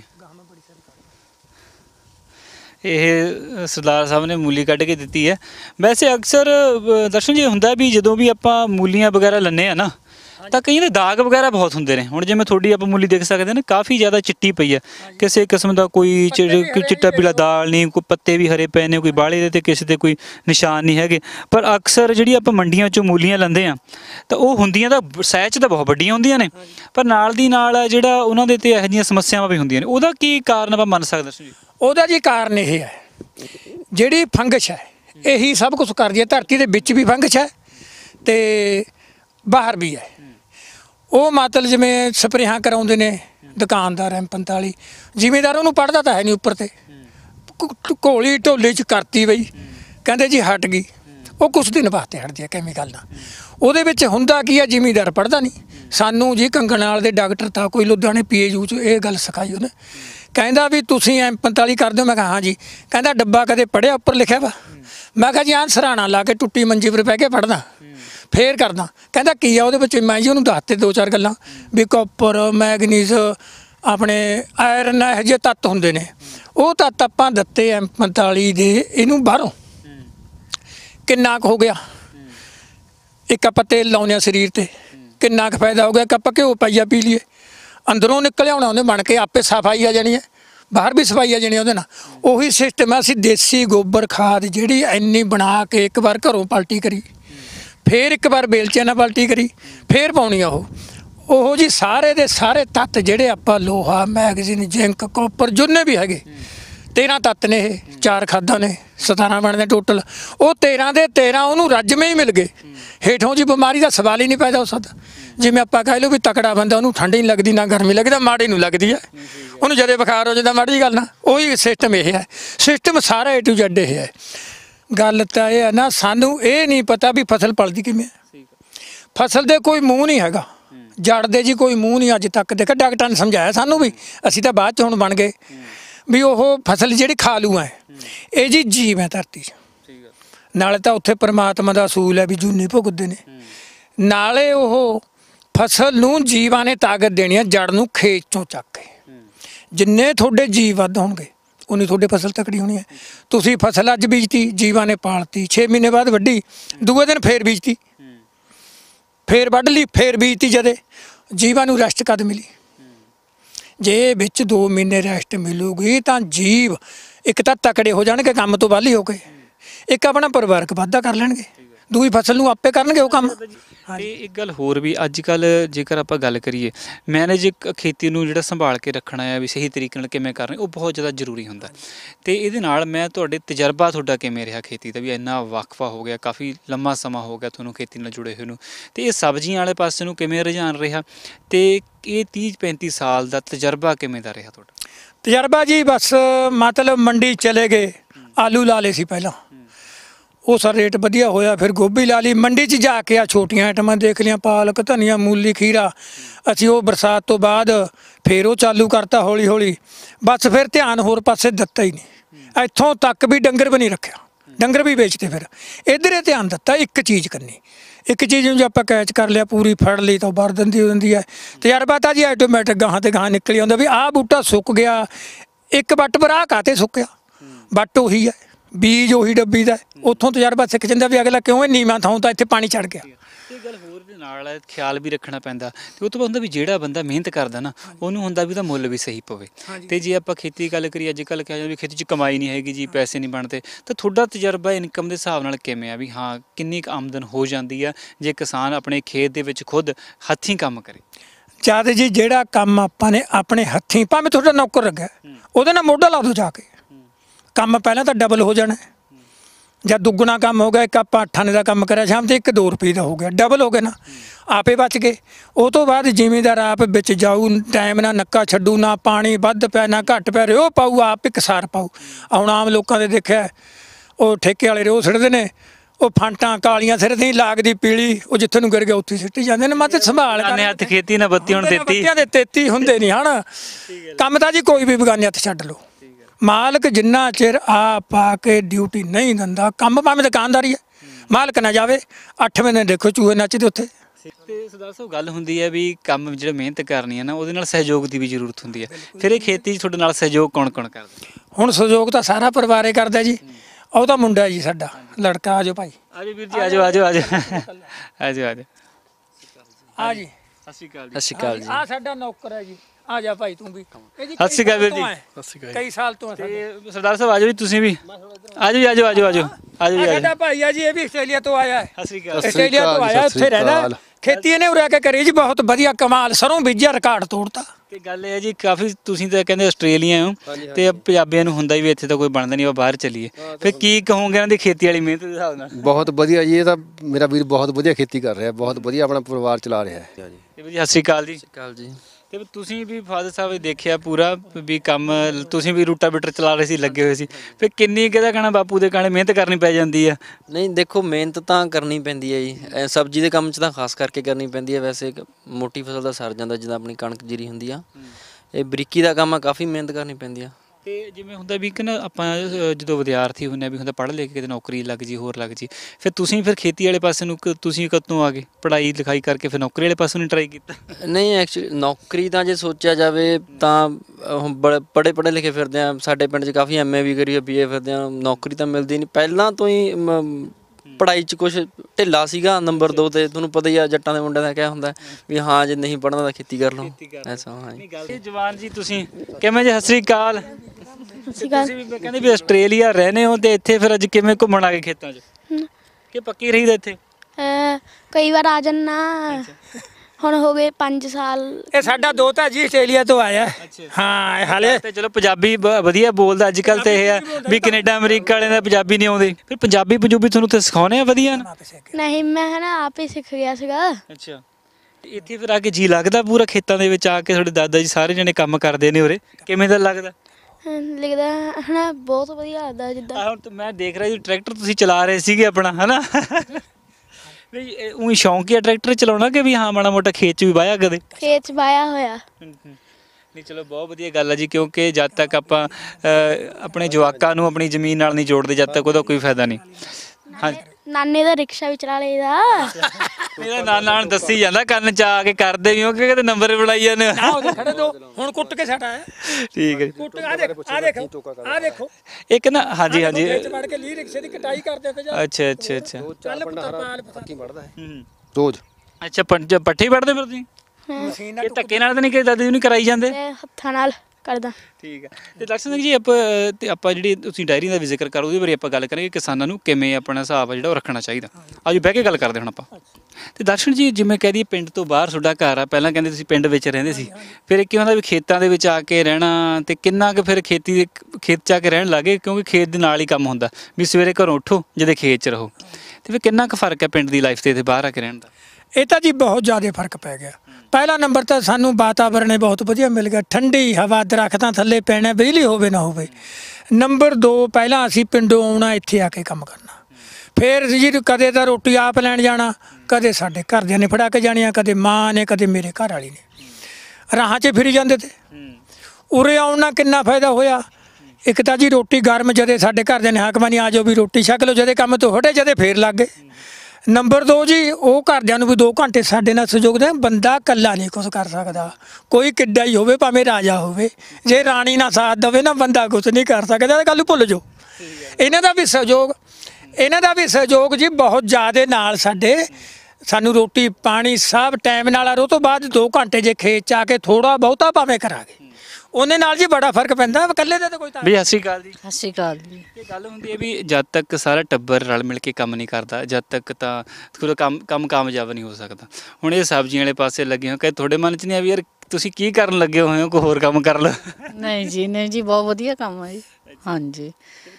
यह सरदार साहब ने मूली क्ड के दी है वैसे अक्सर दर्शन जी हों भी जो भी आप मूलियाँ वगैरह लें ਤਾਂ ਕਈ ਦੇ ਦਾਗ ਵਗੈਰਾ ਬਹੁਤ ਹੁੰਦੇ ਨੇ ਹੁਣ ਜਿਵੇਂ ਤੁਹਾਡੀ ਆਪ ਮੁੱਲੀ ਦੇਖ ਸਕਦੇ ਨੇ ਕਾਫੀ ਜ਼ਿਆਦਾ ਚਿੱਟੀ ਪਈ ਹੈ ਕਿਸੇ ਕਿਸਮ ਦਾ ਕੋਈ ਚਿੱਟਾ ਪੀਲਾ ਦਾਲ ਨਹੀਂ ਕੋਈ ਪੱਤੇ ਵੀ ਹਰੇ ਪਏ ਨੇ ਕੋਈ ਬਾਹਲੇ ਦੇ ਤੇ ਕਿਸੇ ਤੇ ਕੋਈ ਨਿਸ਼ਾਨ ਨਹੀਂ ਹੈਗੇ ਪਰ ਅਕਸਰ ਜਿਹੜੀ ਆਪ ਮੰਡੀਆਂ ਚੋਂ ਮੂਲੀਆਂ ਲੈਂਦੇ ਆ ਤਾਂ ਉਹ ਹੁੰਦੀਆਂ ਤਾਂ ਸਹਿਜ ਤਾਂ ਬਹੁਤ ਵੱਡੀਆਂ ਹੁੰਦੀਆਂ ਨੇ ਪਰ ਨਾਲ ਦੀ ਨਾਲ ਜਿਹੜਾ ਉਹਨਾਂ ਦੇ ਤੇ ਇਹੋ ਜਿਹੀਆਂ ਸਮੱਸਿਆਵਾਂ ਵੀ ਹੁੰਦੀਆਂ ਨੇ ਉਹਦਾ ਕੀ ਕਾਰਨ ਆਪਾਂ ਮੰਨ ਸਕਦੇ ਹਾਂ ਜੀ ਉਹਦਾ ਜੀ ਕਾਰਨ ਇਹ ਹੈ ਜਿਹੜੀ ਫੰਗਸ਼ ਹੈ ਇਹੀ ਸਭ ਕੁਝ ਕਰਦੀ ਹੈ ਧਰਤੀ ਦੇ ਵਿੱਚ ਵੀ ਫੰਗਸ਼ ਹੈ ਤੇ ਬਾਹਰ ਵੀ ਹੈ ਉਹ ਮਤਲਬ ਜਿਵੇਂ ਸਪਰੇਹਾਂ ਕਰਾਉਂਦੇ ਨੇ ਦੁਕਾਨਦਾਰ 45 ਜ਼ਿਮੀਦਾਰ ਉਹਨੂੰ ਪੜਦਾ ਤਾਂ ਹੈ ਨਹੀਂ ਉੱਪਰ ਤੇ ਕੋਲੀ ਢੋਲੀ ਚ ਕਰਤੀ ਬਈ ਕਹਿੰਦੇ ਜੀ ਹਟ ਗਈ ਉਹ ਕੁਝ ਦਿਨ ਤੇ ਹਟਦੀ ਹੈ ਕਿਵੇਂ ਗੱਲ ਨਾ ਉਹਦੇ ਵਿੱਚ ਹੁੰਦਾ ਕੀ ਆ ਜ਼ਿਮੀਦਾਰ ਪੜਦਾ ਨਹੀਂ ਸਾਨੂੰ ਜੀ ਕੰਗਣਾਲ ਦੇ ਡਾਕਟਰ ਤਾਂ ਕੋਈ ਲੁਧਿਆਣੇ ਪੀਏਯੂ ਚ ਇਹ ਗੱਲ ਸਿਖਾਈ ਉਹਨੇ ਕਹਿੰਦਾ ਵੀ ਤੁਸੀਂ ਐਮ 45 ਕਰ ਦਿਓ ਮੈਂ ਕਿਹਾ ਹਾਂ ਜੀ ਕਹਿੰਦਾ ਡੱਬਾ ਕਦੇ ਪੜਿਆ ਉੱਪਰ ਲਿਖਿਆ ਵਾ ਮੈਂ ਕਿਹਾ ਜੀ ਆਂ ਸਰਾਣਾ ਲਾ ਕੇ ਟੁੱਟੀ ਮੰਜੀ ਪਰ ਬਹਿ ਕੇ ਪੜਦਾ ਫੇਰ ਕਰਦਾ ਕਹਿੰਦਾ ਕੀ ਆ ਉਹਦੇ ਵਿੱਚ ਮੈਂ ਜੀ ਉਹਨੂੰ ਦੱਸਤੇ ਦੋ ਚਾਰ ਗੱਲਾਂ ਵੀ ਕਾਪਰ ਮੈਗਨੀਜ਼ ਆਪਣੇ ਆਇਰਨ ਇਹ ਜੇ ਤੱਤ ਹੁੰਦੇ ਨੇ ਉਹ ਤੱਤ ਆਪਾਂ ਦਿੱਤੇ M45 45 ਦੇ ਇਹਨੂੰ ਬਾਹਰੋਂ ਕਿੰਨਾ ਕੁ ਹੋ ਗਿਆ ਇੱਕ ਆਪਾਂ ਤੇਲ ਲਾਉਂਦੇ ਆ ਸਰੀਰ ਤੇ ਕਿੰਨਾ ਕੁ ਫਾਇਦਾ ਹੋ ਗਿਆ ਕਿ ਆਪਾਂ ਘਿਓ ਪਾਈਆ ਪੀ ਲਈਏ ਅੰਦਰੋਂ ਨਿਕਲ ਆਉਣਾ ਉਹਨੇ ਬਣ ਕੇ ਆਪੇ ਸਫਾਈ ਆ ਜਾਣੀ ਹੈ ਬਾਹਰ ਵੀ ਸਫਾਈ ਆ ਜਾਣੀ ਉਹਦੇ ਨਾਲ ਉਹੀ ਸਿਸਟਮ ਆ ਅਸੀਂ ਦੇਸੀ ਗੋਬਰ ਖਾਦ ਜਿਹੜੀ ਇੰਨੀ ਬਣਾ ਕੇ ਇੱਕ ਵਾਰ ਘਰੋਂ ਪਲਟੀ ਕਰੀ ਫੇਰ ਇੱਕ ਵਾਰ ਬੇਲਚੇ ਨਾਲ ਪਲਟੀ ਕਰੀ ਫੇਰ ਪਾਉਣੀ ਆ ਉਹ ਉਹ ਜੀ ਸਾਰੇ ਦੇ ਸਾਰੇ ਤੱਤ ਜਿਹੜੇ ਆਪਾਂ ਲੋਹਾ ਮੈਗਜ਼ੀਨ ਜਿੰਕ ਕਾਪਰ ਜੁਨੇ ਵੀ ਹੈਗੇ 13 ਤੱਤ ਨੇ ਇਹ ਚਾਰ ਖਾਦਾਂ ਨੇ 17 ਬਣਦੇ ਟੋਟਲ ਉਹ 13 ਦੇ 13 ਉਹਨੂੰ ਰੱਜਵੇਂ ਹੀ ਮਿਲ ਗਏ ਹੇਠੋਂ ਜੀ ਬਿਮਾਰੀ ਦਾ ਸਵਾਲ ਹੀ ਨਹੀਂ ਪੈਦਾ ਹੋ ਸਕਦਾ ਜਿਵੇਂ ਆਪਾਂ ਕਹਿ ਲਓ ਵੀ ਤਕੜਾ ਬੰਦਾ ਉਹਨੂੰ ਠੰਡੀ ਨਹੀਂ ਲੱਗਦੀ ਨਾ ਗਰਮੀ ਲੱਗਦੀ ਮਾੜੀ ਨੂੰ ਲੱਗਦੀ ਹੈ ਉਹਨੂੰ ਜਦੇ ਬੁਖਾਰ ਹੋ ਜਾਂਦਾ ਮਾੜੀ ਗੱਲ ਨਾ ਉਹੀ ਸਿਸਟਮ ਇਹ ਹੈ ਸਿਸਟਮ ਸਾਰਾ ਏ ਟੂ ਜ਼ੈਡ ਇਹ ਹੈ ਗੱਲ ਤਾਂ ਇਹ ਹੈ ਨਾ ਸਾਨੂੰ ਇਹ ਨਹੀਂ ਪਤਾ ਵੀ ਫਸਲ ਪਲਦੀ ਕਿਵੇਂ ਹੈ ਫਸਲ ਦੇ ਕੋਈ ਮੂੰਹ ਨਹੀਂ ਹੈਗਾ ਜੜ ਦੇ ਜੀ ਕੋਈ ਮੂੰਹ ਨਹੀਂ ਅੱਜ ਤੱਕ ਦੇਖਾ ਡਾਕਟਰਾਂ ਨੇ ਸਮਝਾਇਆ ਸਾਨੂੰ ਵੀ ਅਸੀਂ ਤਾਂ ਬਾਅਦ ਚ ਹੁਣ ਬਣ ਗਏ ਵੀ ਉਹ ਫਸਲ ਜਿਹੜੀ ਖਾ ਲੂ ਹੈ ਇਹ ਜੀ ਜੀਵ ਹੈ ਧਰਤੀ 'ਚ ਨਾਲੇ ਤਾਂ ਉੱਥੇ ਪਰਮਾਤਮਾ ਦਾ ਸੂਲ ਹੈ ਵੀ ਜੁਨੀ ਭੁਗਦੇ ਨੇ ਨਾਲੇ ਉਹ ਫਸਲ ਨੂੰ ਜੀਵਾਂ ਨੇ ਤਾਕਤ ਦੇਣੀ ਹੈ ਜੜ ਨੂੰ ਖੇਤ ਚੋਂ ਚੱਕ ਕੇ ਜਿੰਨੇ ਤੁਹਾਡੇ ਜੀਵ ਵੱਧ ਹੋਣਗੇ ਉਨੀ ਤੁਹਾਡੇ ਫਸਲ ਤਕੜੀ ਹੋਣੀ ਹੈ ਤੁਸੀਂ ਫਸਲ ਅੱਜ ਬੀਜਤੀ ਜੀਵਾਂ ਨੇ ਪਾਲਤੀ 6 ਮਹੀਨੇ ਬਾਅਦ ਵੱਢੀ ਦੂਏ ਦਿਨ ਫੇਰ ਬੀਜਤੀ ਫੇਰ ਵੱਢ ਲਈ ਫੇਰ ਬੀਜਤੀ ਜਦੇ ਜੀਵਾਂ ਨੂੰ ਰੈਸਟ ਕਦ ਮਿਲੀ ਜੇ ਵਿੱਚ 2 ਮਹੀਨੇ ਰੈਸਟ ਮਿਲੂਗੀ ਤਾਂ ਜੀਵ ਇੱਕ ਤਾਂ ਤਕੜੇ ਹੋ ਜਾਣਗੇ ਕੰਮ ਤੋਂ ਬਾਹਲੀ ਹੋ ਕੇ ਇੱਕ ਆਪਣਾ ਪਰਿਵਾਰਕ ਵਾਧਾ ਕਰ ਲੈਣਗੇ ਦੂਈ ਫਸਲ ਨੂੰ ਆਪੇ ਕਰਨਗੇ ਉਹ ਕੰਮ ਤੇ ਇੱਕ ਗੱਲ ਹੋਰ ਵੀ ਅੱਜ ਕੱਲ ਜੇਕਰ ਆਪਾਂ ਗੱਲ ਕਰੀਏ ਮੈਨੇਜ ਖੇਤੀ ਨੂੰ ਜਿਹੜਾ ਸੰਭਾਲ ਕੇ ਰੱਖਣਾ ਹੈ ਵੀ ਸਹੀ ਤਰੀਕੇ ਨਾਲ ਕਿਵੇਂ ਕਰਨਾ ਉਹ ਬਹੁਤ ਜ਼ਿਆਦਾ ਜ਼ਰੂਰੀ ਹੁੰਦਾ ਤੇ ਇਹਦੇ ਨਾਲ ਮੈਂ ਤੁਹਾਡੇ ਤਜਰਬਾ ਤੁਹਾਡਾ ਕਿਵੇਂ ਰਿਹਾ ਖੇਤੀ ਦਾ ਵੀ ਇੰਨਾ ਵਕਫਾ ਹੋ ਗਿਆ ਕਾਫੀ ਲੰਮਾ ਸਮਾਂ ਹੋ ਗਿਆ ਤੁਹਾਨੂੰ ਖੇਤੀ ਨਾਲ ਜੁੜੇ ਹੋਏ ਨੂੰ ਤੇ ਇਹ ਸਬਜ਼ੀਆਂ ਵਾਲੇ ਪਾਸੇ ਨੂੰ ਕਿਵੇਂ ਰੁਝਾਨ ਰਿਹਾ ਤੇ ਇਹ 30 35 ਸਾਲ ਦਾ ਤਜਰਬਾ ਕਿਵੇਂ ਦਾ ਰਿਹਾ ਤੁਹਾਡਾ ਤਜਰਬਾ ਜੀ ਬਸ ਮਤਲਬ ਮੰਡੀ ਚਲੇ ਗਏ ਆਲੂ ਲਾ ਲਏ ਸੀ ਪਹਿਲਾਂ ਉਹ ਸਰ ਰੇਟ ਵਧੀਆ ਹੋਇਆ ਫਿਰ ਗੋਭੀ ਲਾ ਲਈ ਮੰਡੀ 'ਚ ਜਾ ਕੇ ਆ ਛੋਟੀਆਂ ਆਈਟਮਾਂ ਦੇਖ ਲਿਆ ਪਾਲਕ ਧਨੀਆ ਮੂਲੀ ਖੀਰਾ ਅਸੀਂ ਉਹ ਬਰਸਾਤ ਤੋਂ ਬਾਅਦ ਫੇਰ ਉਹ ਚਾਲੂ ਕਰਤਾ ਹੌਲੀ ਹੌਲੀ ਬਸ ਫਿਰ ਧਿਆਨ ਹੋਰ ਪਾਸੇ ਦਿੱਤਾ ਹੀ ਨਹੀਂ ਇੱਥੋਂ ਤੱਕ ਵੀ ਡੰਗਰ ਵੀ ਨਹੀਂ ਰੱਖਿਆ ਡੰਗਰ ਵੀ ਵੇਚਦੇ ਫਿਰ ਇਧਰੇ ਧਿਆਨ ਦਿੱਤਾ ਇੱਕ ਚੀਜ਼ ਕਰਨੀ ਇੱਕ ਚੀਜ਼ ਨੂੰ ਜੇ ਆਪਾਂ ਕੈਚ ਕਰ ਲਿਆ ਪੂਰੀ ਫੜ ਲਈ ਤਾਂ ਬਰ ਦਿੰਦੀ ਹੁੰਦੀ ਹੈ ਤਜਰਬਾ ਤਾਂ ਜੀ ਆਟੋਮੈਟਿਕ ਗਾਹਾਂ ਤੇ ਗਾਹਾਂ ਨਿਕਲੀ ਆਉਂਦਾ ਵੀ ਆਹ ਬੂਟਾ ਸੁੱਕ ਗਿਆ ਇੱਕ ਵੱਟ ਪਰ ਆਹ ਕਾਤੇ ਸੁੱਕਿਆ ਵੱਟ ਉਹੀ ਹੈ ਬੀਜ ਉਹੀ ਡੱਬੀ ਦਾ ਉੱਥੋਂ ਤਜਰਬਾ ਸਿੱਖ ਜਾਂਦਾ ਵੀ ਅਗਲਾ ਕਿਉਂ ਇਹ ਨੀਵਾਂ ਥਾਂ ਤਾਂ ਇੱਥੇ ਪਾਣੀ ਛੱਡ ਗਿਆ ਇਹ ਗੱਲ ਹੋਰ ਦੇ ਨਾਲ ਹੈ ਖਿਆਲ ਵੀ ਰੱਖਣਾ ਪੈਂਦਾ ਤੇ ਉਹ ਤੋਂ ਹੁੰਦਾ ਵੀ ਜਿਹੜਾ ਬੰਦਾ ਮਿਹਨਤ ਕਰਦਾ ਨਾ ਉਹਨੂੰ ਹੁੰਦਾ ਵੀ ਉਹਦਾ ਮੁੱਲ ਵੀ ਸਹੀ ਪਵੇ ਤੇ ਜੇ ਆਪਾਂ ਖੇਤੀ ਗੱਲ ਕਰੀ ਅੱਜ ਕੱਲ ਕਿਹਾ ਜਾਂਦਾ ਵੀ ਖੇਤੀ 'ਚ ਕਮਾਈ ਨਹੀਂ ਹੈਗੀ ਜੀ ਪੈਸੇ ਨਹੀਂ ਬਣਦੇ ਤਾਂ ਤੁਹਾਡਾ ਤਜਰਬਾ ਇਨਕਮ ਦੇ ਹਿਸਾਬ ਨਾਲ ਕਿਵੇਂ ਆ ਵੀ ਹਾਂ ਕਿੰਨੀ ਕੁ ਆਮਦਨ ਹੋ ਜਾਂਦੀ ਆ ਜੇ ਕਿਸਾਨ ਆਪਣੇ ਖੇਤ ਦੇ ਵਿੱਚ ਖੁਦ ਹੱਥੀਂ ਕੰਮ ਕਰੇ ਚਾਹਤੇ ਜੀ ਜਿਹੜਾ ਕੰਮ ਆਪਾਂ ਨੇ ਆਪਣੇ ਹੱਥੀਂ ਭਾਵੇਂ ਤੁਹਾਡਾ ਨੌਕਰ ਲੱਗਾ ਉਹਦੇ ਨਾਲ ਮੋਢਾ ਲਾ ਦੋ ਜਾ ਕੇ ਕੰਮ ਪਹਿਲਾਂ ਤਾਂ ਡਬਲ ਹੋ ਜਾਣਾ ਜਾਂ ਦੁੱਗਣਾ ਕੰਮ ਹੋ ਗਿਆ ਇੱਕ ਆਪਾਂ 8 ਦਾ ਕੰਮ ਕਰਿਆ ਸ਼ਾਮ ਤੇ ਇੱਕ 2 ਰੁਪਏ ਦਾ ਹੋ ਗਿਆ ਡਬਲ ਹੋ ਗਿਆ ਨਾ ਆਪੇ ਬਚ ਗਏ ਉਹ ਤੋਂ ਬਾਅਦ ਜ਼ਿਮੀਂਦਾਰ ਆਪ ਵਿੱਚ ਜਾਊ ਟਾਈਮ ਨਾ ਨੱਕਾ ਛੱਡੂ ਨਾ ਪਾਣੀ ਵੱਧ ਪੈ ਨਾ ਘੱਟ ਪੈ ਰਿਓ ਪਾਉ ਆਪ ਸਾਰ ਪਾਉ ਆਉਣ ਆਮ ਲੋਕਾਂ ਦੇ ਦੇਖਿਆ ਉਹ ਠੇਕੇ ਵਾਲੇ ਰੋ ਸੜਦੇ ਨੇ ਉਹ ਫਾਂਟਾਂ ਕਾਲੀਆਂ ਸਿਰ ਤੇ ਲਾਗਦੀ ਪੀਲੀ ਉਹ ਜਿੱਥੇ ਨੂੰ ਗਿਰ ਗਿਆ ਉੱਥੇ ਸਿੱਟੀ ਜਾਂਦੇ ਨੇ ਮਤ ਸੰਭਾਲ ਕਰਨੇ ਹੱਥ ਖੇਤੀ ਨਾ ਬੱਤੀ ਹੁਣ ਦਿੱਤੀ ਬੱਤੀਆਂ ਦੇ 33 ਹੁੰਦੇ ਨਹੀਂ ਹਨ ਕੰਮ ਤਾਂ ਜੀ ਕੋਈ ਵੀ ਬਗਾਨੇ ਹੱਥ ਛੱਡ ਲੋ ਮਾਲਕ ਜਿੰਨਾ ਚਿਰ ਆ ਪਾ ਕੇ ਡਿਊਟੀ ਨਹੀਂ ਦਿੰਦਾ ਕੰਮ ਭਾਵੇਂ ਦੁਕਾਨਦਾਰੀ ਹੈ ਮਾਲਕ ਨਾ ਜਾਵੇ 8 ਮਹੀਨੇ ਦੇਖੋ ਚੂਹੇ ਨੱਚਦੇ ਉੱਥੇ ਤੇ ਸਦਾ ਸੋ ਗੱਲ ਹੁੰਦੀ ਹੈ ਵੀ ਕੰਮ ਜਿਹੜਾ ਮਿਹਨਤ ਕਰਨੀ ਹੈ ਨਾ ਉਹਦੇ ਨਾਲ ਸਹਿਯੋਗ ਦੀ ਵੀ ਜ਼ਰੂਰਤ ਹੁੰਦੀ ਹੈ ਫਿਰ ਇਹ ਖੇਤੀ 'ਚ ਤੁਹਾਡੇ ਨਾਲ ਸਹਿਯੋਗ ਕੌਣ-ਕੌਣ ਕਰਦਾ ਹੁਣ ਸਹਿਯੋਗ ਤਾਂ ਸਾਰਾ ਪਰਿਵਾਰ ਹੀ ਕਰਦਾ ਜੀ ਉਹ ਤਾਂ ਮੁੰਡਾ ਜੀ ਸਾਡਾ ਲੜਕਾ ਆਜੋ ਭਾਈ ਆਜੋ ਵੀਰ ਜੀ ਆਜੋ ਆਜੋ ਆਜੋ ਆਜੋ ਆਜੋ ਆ ਜੀ ਸਤਿ ਸ਼੍ਰੀ ਅਕਾਲ ਜੀ ਸਤਿ ਸ਼੍ਰੀ ਅਕਾਲ ਜੀ ਆ ਸਾਡਾ ਨੌਕਰ ਹੈ ਜੀ ਆ ਜਾ ਭਾਈ ਤੂੰ ਵੀ ਸਤਿ ਸ਼੍ਰੀ ਅਕਾਲ ਵੀਰ ਜੀ। ਕਈ ਸਾਲ ਤੋਂ ਆ ਤੇ ਸਰਦਾਰ ਸਾਹਿਬ ਆਜੋ ਜੀ ਤੁਸੀਂ ਵੀ ਆਜੋ ਆਜੋ ਆਜੋ ਆਜੋ ਆਜੋ ਜੀ ਆਜੋ ਸਾਡਾ ਭਾਈ ਆ ਜੀ ਇਹ ਵੀ ਆਸਟ੍ਰੇਲੀਆ ਤੋਂ ਆਇਆ ਹੈ ਸਤਿ ਸ਼੍ਰੀ ਅਕਾਲ ਆਸਟ੍ਰੇਲੀਆ ਤੋਂ ਆਇਆ ਉੱਥੇ ਸ਼੍ਰੀ ਖੇਤੀ ਇਹਨੇ ਉਰੇ ਆ ਕੇ ਕਰੀ ਜੀ ਬਹੁਤ ਵਧੀਆ ਕਮਾਲ ਸਰੋਂ ਬੀਜਿਆ ਰਿਕਾਰਡ ਤੋੜਤਾ ਤੇ ਗੱਲ ਇਹ ਹੈ ਜੀ ਕਾਫੀ ਤੁਸੀਂ ਤਾਂ ਕਹਿੰਦੇ ਆਸਟ੍ਰੇਲੀਆ ਹੋ ਤੇ ਪੰਜਾਬੀਆਂ ਨੂੰ ਹੁੰਦਾ ਹੀ ਵੀ ਇੱਥੇ ਤਾਂ ਕੋਈ ਬਣਦਾ ਨਹੀਂ ਆ ਬਾਹਰ ਚਲੀਏ ਫਿਰ ਕੀ ਕਹੋਗੇ ਇਹਨਾਂ ਦੀ ਖੇਤੀ ਵਾਲੀ ਮਿਹਨਤ ਦੇ ਹਿਸਾਬ ਨਾਲ ਬਹੁਤ ਵਧੀਆ ਜੀ ਇਹ ਤਾਂ ਮੇਰਾ ਵੀਰ ਬਹੁਤ ਵਧੀਆ ਖੇਤੀ ਕਰ ਰਿਹਾ ਬਹੁਤ ਵਧੀਆ ਆਪਣਾ ਪਰਿਵਾਰ ਚਲਾ ਰਿਹਾ ਹੈ ਜੀ ਜੀ ਸਤਿ ਸ਼੍ਰੀ ਅਕਾਲ ਜੀ ਸਤਿ ਸ਼੍ਰੀ ਅਕਾਲ ਜੀ ਤੇ ਤੁਸੀਂ ਵੀ ਫਾਦਰ ਸਾਹਿਬ ਦੇਖਿਆ ਪੂਰਾ ਵੀ ਕੰਮ ਤੁਸੀਂ ਵੀ ਰੂਟਾਵੇਟਰ ਚਲਾ ਰਹੇ ਸੀ ਲੱਗੇ ਹੋਏ ਸੀ ਫਿਰ ਕਿੰਨੀ ਕਿਹਦਾ ਕਹਣਾ ਬਾਪੂ ਦੇ ਕਹਣੇ ਮਿਹਨਤ ਕਰਨੀ ਪੈ ਜਾਂਦੀ ਆ ਨਹੀਂ ਦੇਖੋ ਮਿਹਨਤ ਤਾਂ ਕਰਨੀ ਪੈਂਦੀ ਹੈ ਜੀ ਸਬਜ਼ੀ ਦੇ ਕੰਮ 'ਚ ਤਾਂ ਖਾਸ ਕਰਕੇ ਕਰਨੀ ਪੈਂਦੀ ਹੈ ਵੈਸੇ ਮੋਟੀ ਫਸਲ ਦਾ ਸਰ ਜਾਂਦਾ ਜਿੱਦਾਂ ਆਪਣੀ ਕਣਕ ਜੀਰੀ ਹੁੰਦੀ ਆ ਇਹ ਬਰੀਕੀ ਦਾ ਕੰਮ ਆ ਕਾਫੀ ਮਿਹਨਤ ਕਰਨੀ ਪੈਂਦੀ ਆ ਤੇ ਜਿਵੇਂ ਹੁੰਦਾ ਵੀ ਕਿ ਨਾ ਆਪਾਂ ਜਦੋਂ ਵਿਦਿਆਰਥੀ ਹੁੰਨੇ ਆ ਵੀ ਹੁੰਦਾ ਪੜ੍ਹ ਲੈ ਕੇ ਕਿਤੇ ਨੌਕਰੀ ਲੱਗ ਜੀ ਹੋਰ ਲੱਗ ਜੀ ਫਿਰ ਤੁਸੀਂ ਫਿਰ ਖੇਤੀ ਵਾਲੇ ਪਾਸੇ ਨੂੰ ਤੁਸੀਂ ਕਦੋਂ ਆ ਗਏ ਪੜ੍ਹਾਈ ਲਿਖਾਈ ਕਰਕੇ ਫਿਰ ਨੌਕਰੀ ਵਾਲੇ ਪਾਸੇ ਨੂੰ ਟਰਾਈ ਕੀਤਾ ਨਹੀਂ ਐਕਚੁਅਲੀ ਨੌਕਰੀ ਤਾਂ ਜੇ ਸੋਚਿਆ ਜਾਵੇ ਤਾਂ ਅਹ, ਬੜੇ ਪੜੇ ਲਿਖੇ ਫਿਰਦੇ ਆ ਸਾਡੇ ਪਿੰਡ 'ਚ ਕਾਫੀ ਐਮਏ ਵੀ ਕਰੀ ਬੀਏ ਫਿਰਦੇ ਆ ਨੌਕਰੀ ਤਾਂ ਮਿਲਦੀ ਨਹੀਂ ਪਹਿਲਾਂ ਤੋਂ ਹੀ ਪੜਾਈ 'ਚ ਕੁਝ ਢਿੱਲਾ ਸੀਗਾ ਨੰਬਰ 2 ਤੇ ਤੁਹਾਨੂੰ ਪਤਾ ਹੀ ਆ ਜੱਟਾਂ ਦੇ ਮੁੰਡਿਆਂ ਦਾ ਕਿਆ ਹੁੰਦਾ ਵੀ ਹਾਂ ਜੇ ਨਹੀਂ ਪੜ੍ਹਨਾ ਤਾਂ ਖੇਤੀ ਕਰ ਲਓ ਐਸਾ ਹਾਂ ਜੀ। ਇਹ ਜਵਾਨ ਜੀ ਤੁਸੀਂ ਕਿਵੇਂ ਜੀ ਸਤਿ ਸ੍ਰੀ ਅਕਾਲ ਤੁਸੀਂ ਵੀ ਕਹਿੰਦੇ ਵੀ ਆਸਟ੍ਰੇਲੀਆ ਰਹਨੇ ਹੋ ਤੇ ਇੱਥੇ ਫਿਰ ਅੱਜ ਕਿਵੇਂ ਘੁੰਮਣ ਆ ਗਏ ਖੇਤਾਂ 'ਚ ਕਿ ਪੱਕੀ ਰਹੀਦਾ ਇੱਥੇ ਕਈ ਵਾਰ ਆ ਜੰਨਾ ਹੁਣ ਹੋ ਗਏ 5 ਸਾਲ ਇਹ ਸਾਡਾ ਦੋਤਾ ਜੀ ਆਸਟ੍ਰੇਲੀਆ ਤੋਂ ਆਇਆ ਹੈ। ਹਾਂ ਇਹ ਹਾਲੇ ਤੇ ਚਲੋ ਪੰਜਾਬੀ ਵਧੀਆ ਬੋਲਦਾ ਅੱਜ ਕੱਲ ਤੇ ਇਹ ਆ ਵੀ ਕੈਨੇਡਾ ਅਮਰੀਕਾ ਵਾਲਿਆਂ ਦਾ ਪੰਜਾਬੀ ਨਹੀਂ ਆਉਂਦੀ ਫਿਰ ਪੰਜਾਬੀ ਪੰਜਾਬੀ ਤੁਹਾਨੂੰ ਤੇ ਸਿਖਾਉਣੇ ਆ ਵਧੀਆ ਨਾ ਨਹੀਂ ਮੈਂ ਹਨਾ ਆਪ ਹੀ ਸਿੱਖ ਗਿਆ ਸੀਗਾ ਅੱਛਾ ਇੱਥੇ ਫਿਰ ਆ ਕੇ ਜੀ ਲੱਗਦਾ ਪੂਰਾ ਖੇਤਾਂ ਦੇ ਵਿੱਚ ਆ ਕੇ ਤੁਹਾਡੇ ਦਾਦਾ ਜੀ ਸਾਰੇ ਜਣੇ ਕੰਮ ਕਰਦੇ ਨੇ ਉਰੇ ਕਿਵੇਂ ਦਾ ਲੱਗਦਾ ਲੱਗਦਾ ਲਿਖਦਾ ਹਨਾ ਬਹੁਤ ਵਧੀਆ ਲੱਗਦਾ ਜਿੱਦਾਂ ਹੁਣ ਤੇ ਮੈਂ ਦੇਖ ਰਿਹਾ ਜੀ ਟਰੈਕਟਰ ਤੁਸੀਂ ਚਲਾ ਰਹੇ ਸੀਗੇ ਆਪਣਾ ਹਨਾ ਉਹੀ ਸ਼ੌਂਕ ਹੀ ਆ ਟਰੈਕਟਰ ਚਲਾਉਣਾ ਕਿ ਵੀ ਹਾਂ ਮਾੜਾ ਮੋਟਾ ਖੇਤ 'ਚ ਵੀ ਵਾਇਆ ਕਦੇ ਖੇਤ 'ਚ ਵਾਇਆ ਹੋਇਆ ਨਹੀਂ ਚਲੋ ਬਹੁਤ ਵਧੀਆ ਗੱਲ ਹੈ ਜੀ ਕਿਉਂਕਿ ਜਦ ਤੱਕ ਆਪਾਂ ਆਪਣੇ ਜਵਾਕਾਂ ਨੂੰ ਆਪਣੀ ਜ਼ਮੀਨ ਨਾਲ ਨਹੀਂ ਜੋੜਦੇ ਜਦ ਤੱਕ ਉਹਦਾ ਕੋਈ ਫਾਇਦਾ ਨਹੀਂ ਹਾਂ ਨਾਨੇ ਦਾ ਰਿਕਸ਼ਾ ਵੀ ਚਲਾ ਲਈਦਾ ਮੇਰਾ ਨਾਨਾ ਹੁਣ ਦੱਸੀ ਜਾਂਦਾ ਕੰਨ ਚ ਆ ਕੇ ਕਰਦੇ ਵੀ ਹੋ ਕਿ ਕਿਤੇ ਨੰਬਰ ਬੁਲਾਈ ਜਾਂਦੇ ਆ ਖੜੇ ਦੋ ਹੁਣ ਕੁੱਟ ਕੇ ਛਟਾ ਠੀਕ ਹੈ ਕੁੱਟ ਆ ਦੇਖ ਆ ਦੇਖੋ ਆ ਦੇਖੋ ਇੱਕ ਨਾ ਹਾਂਜੀ ਹਾਂਜੀ ਵਿੱਚ ਵੜ ਕੇ ਲੀ ਰਿਕਸ਼ੇ ਦੀ ਕਟਾਈ ਕਰਦੇ ਹੋ ਜਾ ਅੱਛਾ ਅੱਛਾ ਅੱਛਾ ਚੱਲ ਪੁੱਤਰ ਪਾਲ ਪੱਕੀ ਪੜਦਾ ਹੈ ਹੂੰ। ਰੋਜ਼ ਅੱਛਾ ਪੱਠੀ ਵੜਦੇ ਫਿਰ ਤੁਸੀਂ ਮਸ਼ੀਨ ਨਾਲ ਇਹ ਧੱਕੇ ਨਾਲ ਤਾਂ ਨਹੀਂ ਕਿ ਦਾਦੀ ਨੂੰ ਨਹੀਂ ਕਰਾਈ ਜਾਂਦੇ ਹੱਥਾਂ ਨਾਲ ਕਰਦਾ ਠੀਕ ਹੈ ਤੇ ਦਰਸ਼ਨ ਸਿੰਘ ਜੀ ਆਪ ਤੇ ਆਪਾਂ ਜਿਹੜੀ ਤੁਸੀਂ ਡਾਇਰੀ ਦਾ ਜ਼ਿਕਰ ਕਰ ਉਹਦੇ ਬਾਰੇ ਆਪਾਂ ਗੱਲ ਕਰਾਂਗੇ ਕਿਸਾਨਾਂ ਨੂੰ ਕਿਵੇਂ ਆਪਣਾ ਹਿਸਾਬ ਆ ਜਿਹੜਾ ਉਹ ਰੱਖਣਾ ਚਾਹੀਦਾ ਅੱਜ ਬਹਿ ਕੇ ਗੱਲ ਕਰਦੇ ਹੁਣ ਆਪਾਂ ਤੇ ਦਰਸ਼ਨ ਜੀ ਜਿਵੇਂ ਕਹਿ ਦਈਏ ਪਿੰਡ ਤੋਂ ਬਾਹਰ ਤੁਹਾਡਾ ਘਰ ਆ ਪਹਿਲਾਂ ਕਹਿੰਦੇ ਤੁਸੀਂ ਪਿੰਡ ਵਿੱਚ ਰਹਿੰਦੇ ਸੀ ਫਿਰ ਇਹ ਕਿਉਂ ਦਾ ਵੀ ਖੇਤਾਂ ਦੇ ਵਿੱਚ ਆ ਕੇ ਰਹਿਣਾ ਤੇ ਕਿੰਨਾ ਕੁ ਫਿਰ ਖੇਤੀ ਦੇ ਖੇਤ ਚ ਆ ਕੇ ਰਹਿਣ ਲੱਗੇ ਕਿਉਂਕਿ ਖੇਤ ਦੇ ਨਾਲ ਹੀ ਕੰਮ ਹੁੰਦਾ ਵੀ ਸਵੇਰੇ ਘਰੋਂ ਉੱਠੋ ਜਦੇ ਖੇਤ ਚ ਰਹੋ ਤੇ ਫਿਰ ਕਿੰਨਾ ਕੁ ਫਰਕ ਹੈ ਪਿੰਡ ਦੀ ਲਾਈਫ ਤੇ ਇਹਦੇ ਬਾਹਰ ਆ ਕੇ ਰਹਿਣ ਦਾ ਇਹ ਤਾਂ ਜੀ ਬਹੁਤ ਜ਼ਿਆਦਾ ਫਰਕ ਪੈ ਗਿਆ ਪਹਿਲਾ ਨੰਬਰ ਤਾਂ ਸਾਨੂੰ ਵਾਤਾਵਰਣ ਬਹੁਤ ਵਧੀਆ ਮਿਲ ਗਿਆ ਠੰਡੀ ਹਵਾ ਦਰਖਤਾਂ ਥੱਲੇ ਪੈਣਾ ਬਿਜਲੀ ਹੋਵੇ ਨਾ ਹੋਵੇ ਨੰਬਰ 2 ਪਹਿਲਾਂ ਅਸੀਂ ਪਿੰਡੋਂ ਆਉਣਾ ਇੱਥੇ ਆ ਕੇ ਕੰਮ ਕਰਨਾ ਫੇਰ ਜੀ ਕਦੇ ਤਾਂ ਰੋਟੀ ਆਪ ਲੈਣ ਜਾਣਾ ਕਦੇ ਸਾਡੇ ਘਰਦਿਆਂ ਨੇ ਫੜਾ ਕੇ ਜਾਣੀਆਂ ਕਦੇ ਮਾਂ ਨੇ ਕਦੇ ਮੇਰੇ ਘਰ ਵਾਲੀ ਨੇ ਰਾਹਾਂ 'ਚ ਫਿਰੀ ਜਾਂਦੇ ਤੇ ਉਰੇ ਆਉਣ ਨਾਲ ਕਿੰਨਾ ਫਾਇਦਾ ਹੋਇਆ ਇੱਕ ਤਾਂ ਜੀ ਰੋਟੀ ਗਰਮ ਜਦੇ ਸਾਡੇ ਘਰ ਦੇ ਨੇ ਹਾਕਮਾਂ ਨਹੀਂ ਆਜੋ ਵੀ ਰੋਟੀ ਛਕ ਲਓ ਜਦੇ ਕੰਮ ਤੋਂ ਹਟੇ ਜਦੇ ਫੇਰ ਲੱਗੇ ਨੰਬਰ 2 ਜੀ ਉਹ ਘਰਦਿਆਂ ਨੂੰ ਵੀ 2 ਘੰਟੇ ਸਾਡੇ ਨਾਲ ਸਹਿਯੋਗ ਦੇ ਬੰਦਾ ਕੱਲਾ ਨਹੀਂ ਕੁਝ ਕਰ ਸਕਦਾ ਕੋਈ ਕਿੱਡਾ ਹੀ ਹੋਵੇ ਭਾਵੇਂ ਰਾਜਾ ਹੋਵੇ ਜੇ ਰਾਣੀ ਨਾ ਸਾਥ ਦੇਵੇ ਨਾ ਬੰਦਾ ਕੁਝ ਨਹੀਂ ਕਰ ਸਕਦਾ ਇਹ ਗੱਲ ਭੁੱਲ ਜਾਓ ਇਹਨਾਂ ਦਾ ਵੀ ਸਹਿਯੋਗ ਇਹਨਾਂ ਦਾ ਵੀ ਸਹਿਯੋਗ ਜੀ ਬਹੁਤ ਜ਼ਿਆਦੇ ਨਾਲ ਸਾਡੇ ਸਾਨੂੰ ਰੋਟੀ ਪਾਣੀ ਸਭ ਟਾਈਮ ਨਾਲ ਆ ਰੋ ਤੋਂ ਬਾਅਦ 2 ਘੰਟੇ ਜੇ ਖੇਤ ਚ ਆ ਕੇ ਥੋੜਾ ਬਹੁਤਾ ਭਾਵੇਂ ਕਰਾਂਗੇ ਉਹਨੇ ਨਾਲ ਜੀ ਬੜਾ ਫਰਕ ਪੈਂਦਾ ਇਕੱਲੇ ਦਾ ਤਾਂ ਕੋਈ ਤਾਂ ਵੀ ਸਤਿ ਸ਼੍ਰੀ ਅਕਾਲ ਜੀ ਸਤਿ ਸ਼੍ਰੀ ਅਕਾਲ ਜੀ ਇਹ ਗੱਲ ਹੁੰਦੀ ਹੈ ਵੀ ਜਦ ਤੱਕ ਸਾਰਾ ਟੱਬਰ ਰਲ ਮਿਲ ਕੇ ਕੰਮ ਨਹੀਂ ਕਰਦਾ ਜਦ ਤੱਕ ਤਾਂ ਕੋਈ ਕੰਮ ਕੰਮ ਕਾਮਯਾਬ ਨਹੀਂ ਹੋ ਸਕਦਾ ਹੁਣ ਇਹ ਸਬਜ਼ੀ ਵਾਲੇ ਪਾਸੇ ਲੱਗੇ ਹੋ ਕਿ ਤੁਹਾਡੇ ਮਨ 'ਚ ਨਹੀਂ ਆ ਵੀ ਯਾਰ ਤੁਸੀਂ ਕੀ ਕਰਨ ਲੱਗੇ ਹੋਏ ਹੋ ਕੋਈ ਹੋਰ ਕੰਮ ਕਰ ਲਓ ਨਹੀਂ ਜੀ ਨਹੀਂ ਜੀ ਬਹੁਤ ਵਧੀਆ ਕੰਮ ਹੈ ਜੀ ਹਾਂਜੀ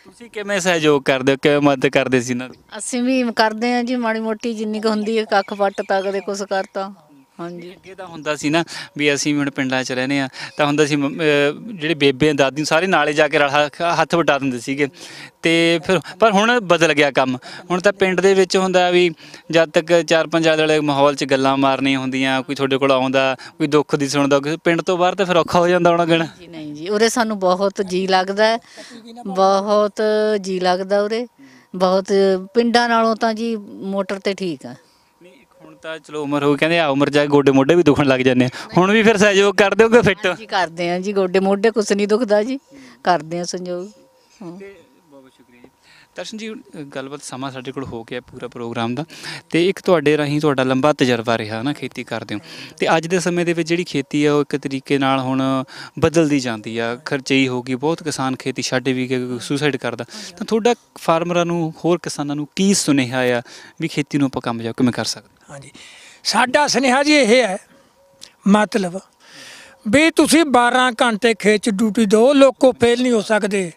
ਤੁਸੀਂ ਕਿਵੇਂ ਸਹਿਯੋਗ ਕਰਦੇ ਹੋ ਕਿਵੇਂ ਮਦਦ ਕਰਦੇ ਸੀ ਇਹਨਾਂ ਦੀ ਅਸੀਂ ਵੀ ਕਰਦੇ ਆ ਜੀ ਮਾੜੀ ਮੋਟੀ ਜਿੰਨੀ ਕੁ ਹੁੰਦੀ ਹੈ ਕੱਖ ਤੱਕ ਦੇ ਕੁਝ ਕਰਤਾ ਹਾਂਜੀ ਅੱਗੇ ਤਾਂ ਹੁੰਦਾ ਸੀ ਨਾ ਵੀ ਅਸੀਂ ਹੁਣ ਪਿੰਡਾਂ 'ਚ ਰਹਨੇ ਆ ਤਾਂ ਹੁੰਦਾ ਸੀ ਜਿਹੜੇ ਬੇਬੇ ਦਾਦੀ ਸਾਰੇ ਨਾਲੇ ਜਾ ਕੇ ਰਲ ਹੱਥ ਵਟਾ ਦਿੰਦੇ ਸੀਗੇ ਤੇ ਫਿਰ ਪਰ ਹੁਣ ਬਦਲ ਗਿਆ ਕੰਮ ਹੁਣ ਤਾਂ ਪਿੰਡ ਦੇ ਵਿੱਚ ਹੁੰਦਾ ਵੀ ਜਦ ਤੱਕ ਚਾਰ ਪੰਜ ਆਲੇ ਵਾਲੇ ਮਾਹੌਲ 'ਚ ਗੱਲਾਂ ਮਾਰਨੀਆਂ ਹੁੰਦੀਆਂ ਕੋਈ ਤੁਹਾਡੇ ਕੋਲ ਆਉਂਦਾ ਕੋਈ ਦੁੱਖ ਦੀ ਸੁਣਦਾ ਪਿੰਡ ਤੋਂ ਬਾਹਰ ਤਾਂ ਫਿਰ ਔਖਾ ਹੋ ਜਾਂਦਾ ਹੋਣਾ ਗਣਾ ਜੀ ਨਹੀਂ ਜੀ ਉਰੇ ਸਾਨੂੰ ਬਹੁਤ ਜੀ ਲੱਗਦਾ ਹੈ। ਬਹੁਤ ਜੀ ਲੱਗਦਾ ਉਰੇ ਬਹੁਤ ਪਿੰਡਾਂ ਨਾਲੋਂ ਤਾਂ ਜੀ ਮੋਟਰ ਤੇ ਠੀਕ ਆ ਤਾਂ ਚਲੋ ਉਮਰ ਹੋ ਕਹਿੰਦੇ ਆ ਉਮਰ ਜਾ ਗੋਡੇ ਮੋਢੇ ਵੀ ਦੁਖਣ ਲੱਗ ਜਾਂਦੇ ਆ ਹੁਣ ਵੀ ਫਿਰ ਸਹਿਯੋਗ ਕਰ ਦਿਓਗੇ ਫਿੱਟ ਜੀ ਕਰਦੇ ਆ ਜੀ ਗੋਡੇ ਮੋਢੇ ਕੁਛ ਨਹੀਂ ਦੁਖਦਾ ਜੀ ਕਰਦੇ ਆ ਸੰਜੋਗ ਹਾਂ ਦਰਸ਼ਨ ਜੀ ਗੱਲਬਾਤ ਸਮਾਂ ਸਾਡੇ ਕੋਲ ਹੋ ਗਿਆ ਪੂਰਾ ਪ੍ਰੋਗਰਾਮ ਦਾ ਤੇ ਇੱਕ ਤੁਹਾਡੇ ਰਾਹੀਂ ਤੁਹਾਡਾ ਲੰਬਾ ਤਜਰਬਾ ਰਿਹਾ ਨਾ ਖੇਤੀ ਕਰਦੇ ਹੋ ਤੇ ਅੱਜ ਦੇ ਸਮੇਂ ਦੇ ਵਿੱਚ ਜਿਹੜੀ ਖੇਤੀ ਆ ਉਹ ਇੱਕ ਤਰੀਕੇ ਨਾਲ ਹੁਣ ਬਦਲਦੀ ਜਾਂਦੀ ਆ ਖਰਚਈ ਹੋ ਗਈ ਬਹੁਤ ਕਿਸਾਨ ਖੇਤੀ ਛੱਡ ਵੀ ਕੇ ਸੁਸਾਈਡ ਕਰਦਾ ਤਾਂ ਤੁਹਾਡਾ ਫਾਰਮਰਾਂ ਨੂੰ ਹੋਰ ਕਿਸਾਨਾਂ ਨੂੰ ਕੀ ਸੁਨੇਹਾ ਆ ਵੀ ਖੇਤੀ ਨੂੰ ਆਪਾਂ ਕੰਮ ਜਾ ਕਿਵੇਂ ਕਰ ਸਕਦੇ ਹਾਂਜੀ ਸਾਡਾ ਸੁਨੇਹਾ ਜੀ ਇਹ ਹੈ ਮਤਲਬ ਵੀ ਤੁਸੀਂ 12 ਘੰਟੇ ਖੇਚ ਡਿਊਟੀ ਦੋ ਲੋਕੋ ਫੇਲ ਨਹੀਂ ਹੋ ਸਕਦੇ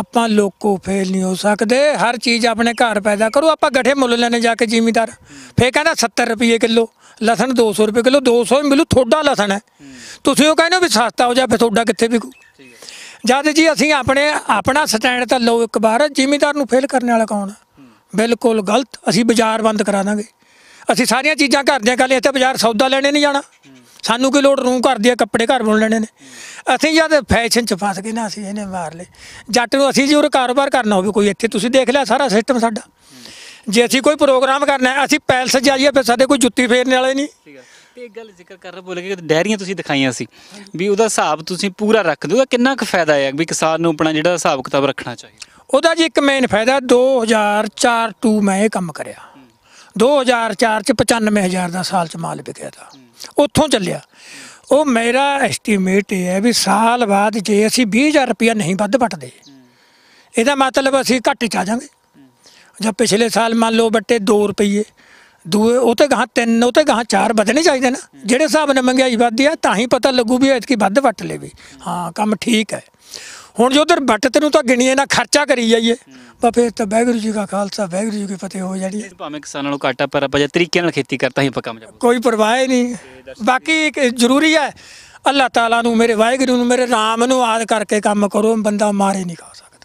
ਆਪਾਂ ਲੋਕੋ ਫੇਲ ਨਹੀਂ ਹੋ ਸਕਦੇ ਹਰ ਚੀਜ਼ ਆਪਣੇ ਘਰ ਪੈਦਾ ਕਰੋ ਆਪਾਂ ਗੱਠੇ ਮੁੱਲ ਲੈਣੇ ਜਾ ਕੇ ਜ਼ਿਮੀਦਾਰ ਫੇਰ ਕਹਿੰਦਾ 70 ਰੁਪਏ ਕਿਲੋ ਲਸਣ 200 ਰੁਪਏ ਕਿਲੋ 200 ਹੀ ਮਿਲੂ ਥੋੜਾ ਲਸਣ ਹੈ ਤੁਸੀਂ ਉਹ ਕਹਿੰਦੇ ਵੀ ਸਸਤਾ ਹੋ ਜਾ ਫੇ ਥੋੜਾ ਕਿੱਥੇ ਵਿਕੂ ਜਦ ਜੀ ਅਸੀਂ ਆਪਣੇ ਆਪਣਾ ਸਟੈਂਡ ਤਾਂ ਲੋ ਇੱਕ ਵਾਰ ਜ਼ਿਮੀਦਾਰ ਨੂੰ ਫੇਲ ਕਰਨ ਵਾਲਾ ਕੌਣ ਬਿਲਕੁਲ ਗਲਤ ਅਸੀਂ ਬਾਜ਼ਾਰ ਬੰਦ ਕਰਾ ਦਾਂਗੇ ਅਸੀਂ ਸਾਰੀਆਂ ਚੀਜ਼ਾਂ ਘਰ ਦੀਆਂ ਕਰ ਲਈਆਂ ਤੇ ਬਾਜ਼ਾਰ ਸੌਦਾ ਲੈਣੇ ਨਹੀਂ ਜਾਣਾ ਸਾਨੂੰ ਕੀ ਲੋੜ ਨੂੰ ਕਰਦੀ ਦੇ ਕੱਪੜੇ ਘਰ ਬੁਣ ਲੈਣੇ ਨੇ ਅਸੀਂ ਜਦ ਫੈਸ਼ਨ ਚ ਫਸ ਗਏ ਨਾ ਅਸੀਂ ਇਹਨੇ ਮਾਰ ਲਏ ਜੱਟ ਨੂੰ ਅਸੀਂ ਜੂਰ ਕਾਰੋਬਾਰ ਕਰਨਾ ਹੋਵੇ ਕੋਈ ਇੱਥੇ ਤੁਸੀਂ ਦੇਖ ਲਿਆ ਸਾਰਾ ਸਿਸਟਮ ਸਾਡਾ ਜੇ ਅਸੀਂ ਕੋਈ ਪ੍ਰੋਗਰਾਮ ਕਰਨਾ ਹੈ ਅਸੀਂ ਪੈਲਸ ਜਾਈਏ ਫਿਰ ਸਾਡੇ ਕੋਈ ਜੁੱਤੀ ਫੇਰਨ ਵਾਲੇ ਨਹੀਂ ਤੇ ਇੱਕ ਗੱਲ ਜ਼ਿਕਰ ਕਰ ਰਹੇ ਬੋਲੇ ਕਿ ਡੈਰੀਆਂ ਤੁਸੀਂ ਦਿਖਾਈਆਂ ਸੀ ਵੀ ਉਹਦਾ ਹਿਸਾਬ ਤੁਸੀਂ ਪੂਰਾ ਰੱਖ ਦਿਓ ਕਿੰਨਾ ਕੁ ਫਾਇਦਾ ਹੈ ਵੀ ਕਿਸਾਨ ਨੂੰ ਆਪਣਾ ਜਿਹੜਾ ਹਿਸਾਬ ਕਿਤਾਬ ਰੱਖਣਾ ਚਾਹੀਦਾ ਉਹਦਾ ਜੀ ਇੱਕ ਮੇਨ ਫਾਇਦਾ 2004 ਤੋਂ ਮੈਂ ਇਹ ਕੰਮ ਕਰਿਆ 2004 ਚ 95000 ਦਾ ਸਾਲ ਚ ਮਾਲ ਵਿਕਿਆ ਤਾਂ ਉੱਥੋਂ ਚੱਲਿਆ ਉਹ ਮੇਰਾ ਐਸਟੀਮੇਟ ਇਹ ਹੈ ਵੀ ਸਾਲ ਬਾਅਦ ਜੇ ਅਸੀਂ 20000 ਰੁਪਇਆ ਨਹੀਂ ਵੱਧ ਵਟਦੇ ਇਹਦਾ ਮਤਲਬ ਅਸੀਂ ਘੱਟ ਚ ਆ ਜਾਾਂਗੇ ਜਾਂ ਪਿਛਲੇ ਸਾਲ ਮੰਨ ਲਓ ਬੱਟੇ 2 ਰੁਪਏ ਦੂਏ ਉਹ ਤੇ ਗਾਂ ਤਿੰਨ ਉਹ ਤੇ ਗਾਂ ਚਾਰ ਵਧਣੇ ਚਾਹੀਦੇ ਨਾ ਜਿਹੜੇ ਹਿਸਾਬ ਨਾਲ ਮੰਗਿਆ ਹੀ ਵੱਧਿਆ ਤਾਂ ਹੀ ਪਤਾ ਲੱਗੂ ਵੀ ਐਤਕੀ ਵੱਧ ਵੱਟ ਲੇਵੇ ਹਾਂ ਕੰਮ ਠੀਕ ਹੈ ਹੁਣ ਜੇ ਉਧਰ ਬੱਟ ਤੈਨੂੰ ਤਾਂ ਗਿਣੀਏ ਨਾ ਖਰਚਾ ਕਰੀ ਜਾਈਏ ਪਰ ਫਿਰ ਤਾਂ ਵਾਹਿਗੁਰੂ ਜੀ ਦਾ ਖਾਲਸਾ ਵਾਹਿਗੁਰੂ ਜੀ ਕੀ ਫਤਿਹ ਹੋ ਜਾਣੀ ਹੈ। ਭਾਵੇਂ ਕਿਸਾਨਾਂ ਨੂੰ ਘਾਟਾ ਪਰ ਆਪਾਂ ਜੇ ਤਰੀਕੇ ਨਾਲ ਖੇਤੀ ਕਰਤਾ ਹੀ ਆਪਾਂ ਕਾਮਯਾਬ ਕੋਈ ਪਰਵਾਹ ਹੀ ਨਹੀਂ ਬਾਕੀ ਇੱਕ ਜ਼ਰੂਰੀ ਹੈ ਅੱਲਾਹ ਤਾਲਾ ਨੂੰ ਮੇਰੇ ਵਾਹਿਗੁਰੂ ਨੂੰ ਮੇਰੇ ਰਾਮ ਨੂੰ ਆਦ ਕਰਕੇ ਕੰਮ ਕਰੋ ਬੰਦਾ ਮਾਰੇ ਨਹੀਂ ਖਾ ਸਕਦਾ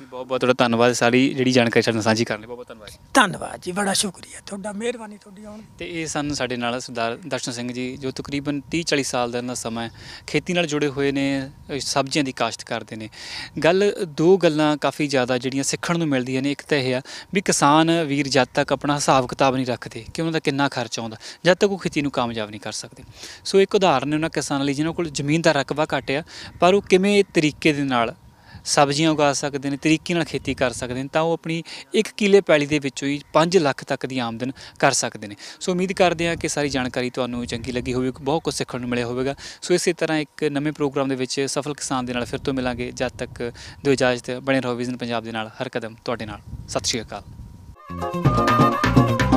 ਜੀ ਬਹੁਤ ਬਹੁਤ ਤੁਹਾਡਾ ਧੰਨਵਾਦ ਸਾਰੀ ਜਿਹੜੀ ਜਾਣਕਾਰੀ ਸਾਡੇ ਨਾਲ ਸਾਂਝੀ ਕਰਨ ਲਈ ਬਹੁਤ ਬਹੁਤ ਧੰਨਵਾਦ ਧੰਨਵਾਦ ਜੀ ਬੜਾ ਸ਼ੁਕਰੀਆ ਤੁਹਾਡਾ ਮਿਹਰਬਾਨੀ ਤੁਹਾਡੀ ਆਉਣ ਤੇ ਇਹ ਸਨ ਸਾਡੇ ਨਾਲ ਸਰਦਾਰ ਦਰਸ਼ਨ ਸਿੰਘ ਜੀ ਜੋ ਤਕਰੀਬਨ 30 40 ਸਾਲ ਦਾ ਇਹਨਾਂ ਸਮਾਂ ਖੇਤੀ ਨਾਲ ਜੁੜੇ ਹੋਏ ਨੇ ਸਬਜ਼ੀਆਂ ਦੀ ਕਾਸ਼ਤ ਕਰਦੇ ਨੇ ਗੱਲ ਦੋ ਗੱਲਾਂ ਕਾਫੀ ਜ਼ਿਆਦਾ ਜਿਹੜੀਆਂ ਸਿੱਖਣ ਨੂੰ ਮਿਲਦੀਆਂ ਨੇ ਇੱਕ ਤਾਂ ਇਹ ਆ ਵੀ ਕਿਸਾਨ ਵੀਰ ਜਦ ਤੱਕ ਆਪਣਾ ਹਿਸਾਬ ਕਿਤਾਬ ਨਹੀਂ ਰੱਖਦੇ ਕਿ ਉਹਨਾਂ ਦਾ ਕਿੰਨਾ ਖਰਚ ਆਉਂਦਾ ਜਦ ਤੱਕ ਉਹ ਖੇਤੀ ਨੂੰ ਕਾਮਯਾਬ ਨਹੀਂ ਕਰ ਸਕਦੇ ਸੋ ਇੱਕ ਉਦਾਹਰਨ ਨੇ ਉਹਨਾਂ ਕਿਸਾਨਾਂ ਲਈ ਜਿਨ੍ਹਾਂ ਕੋਲ ਜ਼ਮੀਨ ਦਾ ਰਕਬਾ ਘਟਿਆ ਪਰ ਉਹ ਕਿਵੇਂ ਤਰੀਕੇ ਦੇ ਨਾਲ ਸਬਜ਼ੀਆਂ ਉਗਾ ਸਕਦੇ ਨੇ ਤਰੀਕੇ ਨਾਲ ਖੇਤੀ ਕਰ ਸਕਦੇ ਨੇ ਤਾਂ ਉਹ ਆਪਣੀ 1 ਕਿਲੇ ਪੈਲੀ ਦੇ ਵਿੱਚੋਂ ਹੀ 5 ਲੱਖ ਤੱਕ ਦੀ ਆਮਦਨ ਕਰ ਸਕਦੇ ਨੇ ਸੋ ਉਮੀਦ ਕਰਦੇ ਹਾਂ ਕਿ ਸਾਰੀ ਜਾਣਕਾਰੀ ਤੁਹਾਨੂੰ ਚੰਗੀ ਲੱਗੀ ਹੋਵੇ ਬਹੁਤ ਕੁਝ ਸਿੱਖਣ ਨੂੰ ਮਿਲਿਆ ਹੋਵੇਗਾ ਸੋ ਇਸੇ ਤਰ੍ਹਾਂ ਇੱਕ ਨਵੇਂ ਪ੍ਰੋਗਰਾਮ ਦੇ ਵਿੱਚ ਸਫਲ ਕਿਸਾਨ ਦੇ ਨਾਲ ਫਿਰ ਤੋਂ ਮਿਲਾਂਗੇ ਜਦ ਤੱਕ ਦਿਓ ਇਜਾਜ਼ਤ ਬਣੇ ਰਹੋ ਵਿਜ਼ਨ ਪੰਜਾਬ ਦੇ ਨਾਲ ਹਰ ਕਦਮ ਤੁਹਾਡੇ ਨਾਲ ਸਤਿ ਸ਼੍ਰੀ ਅਕਾਲ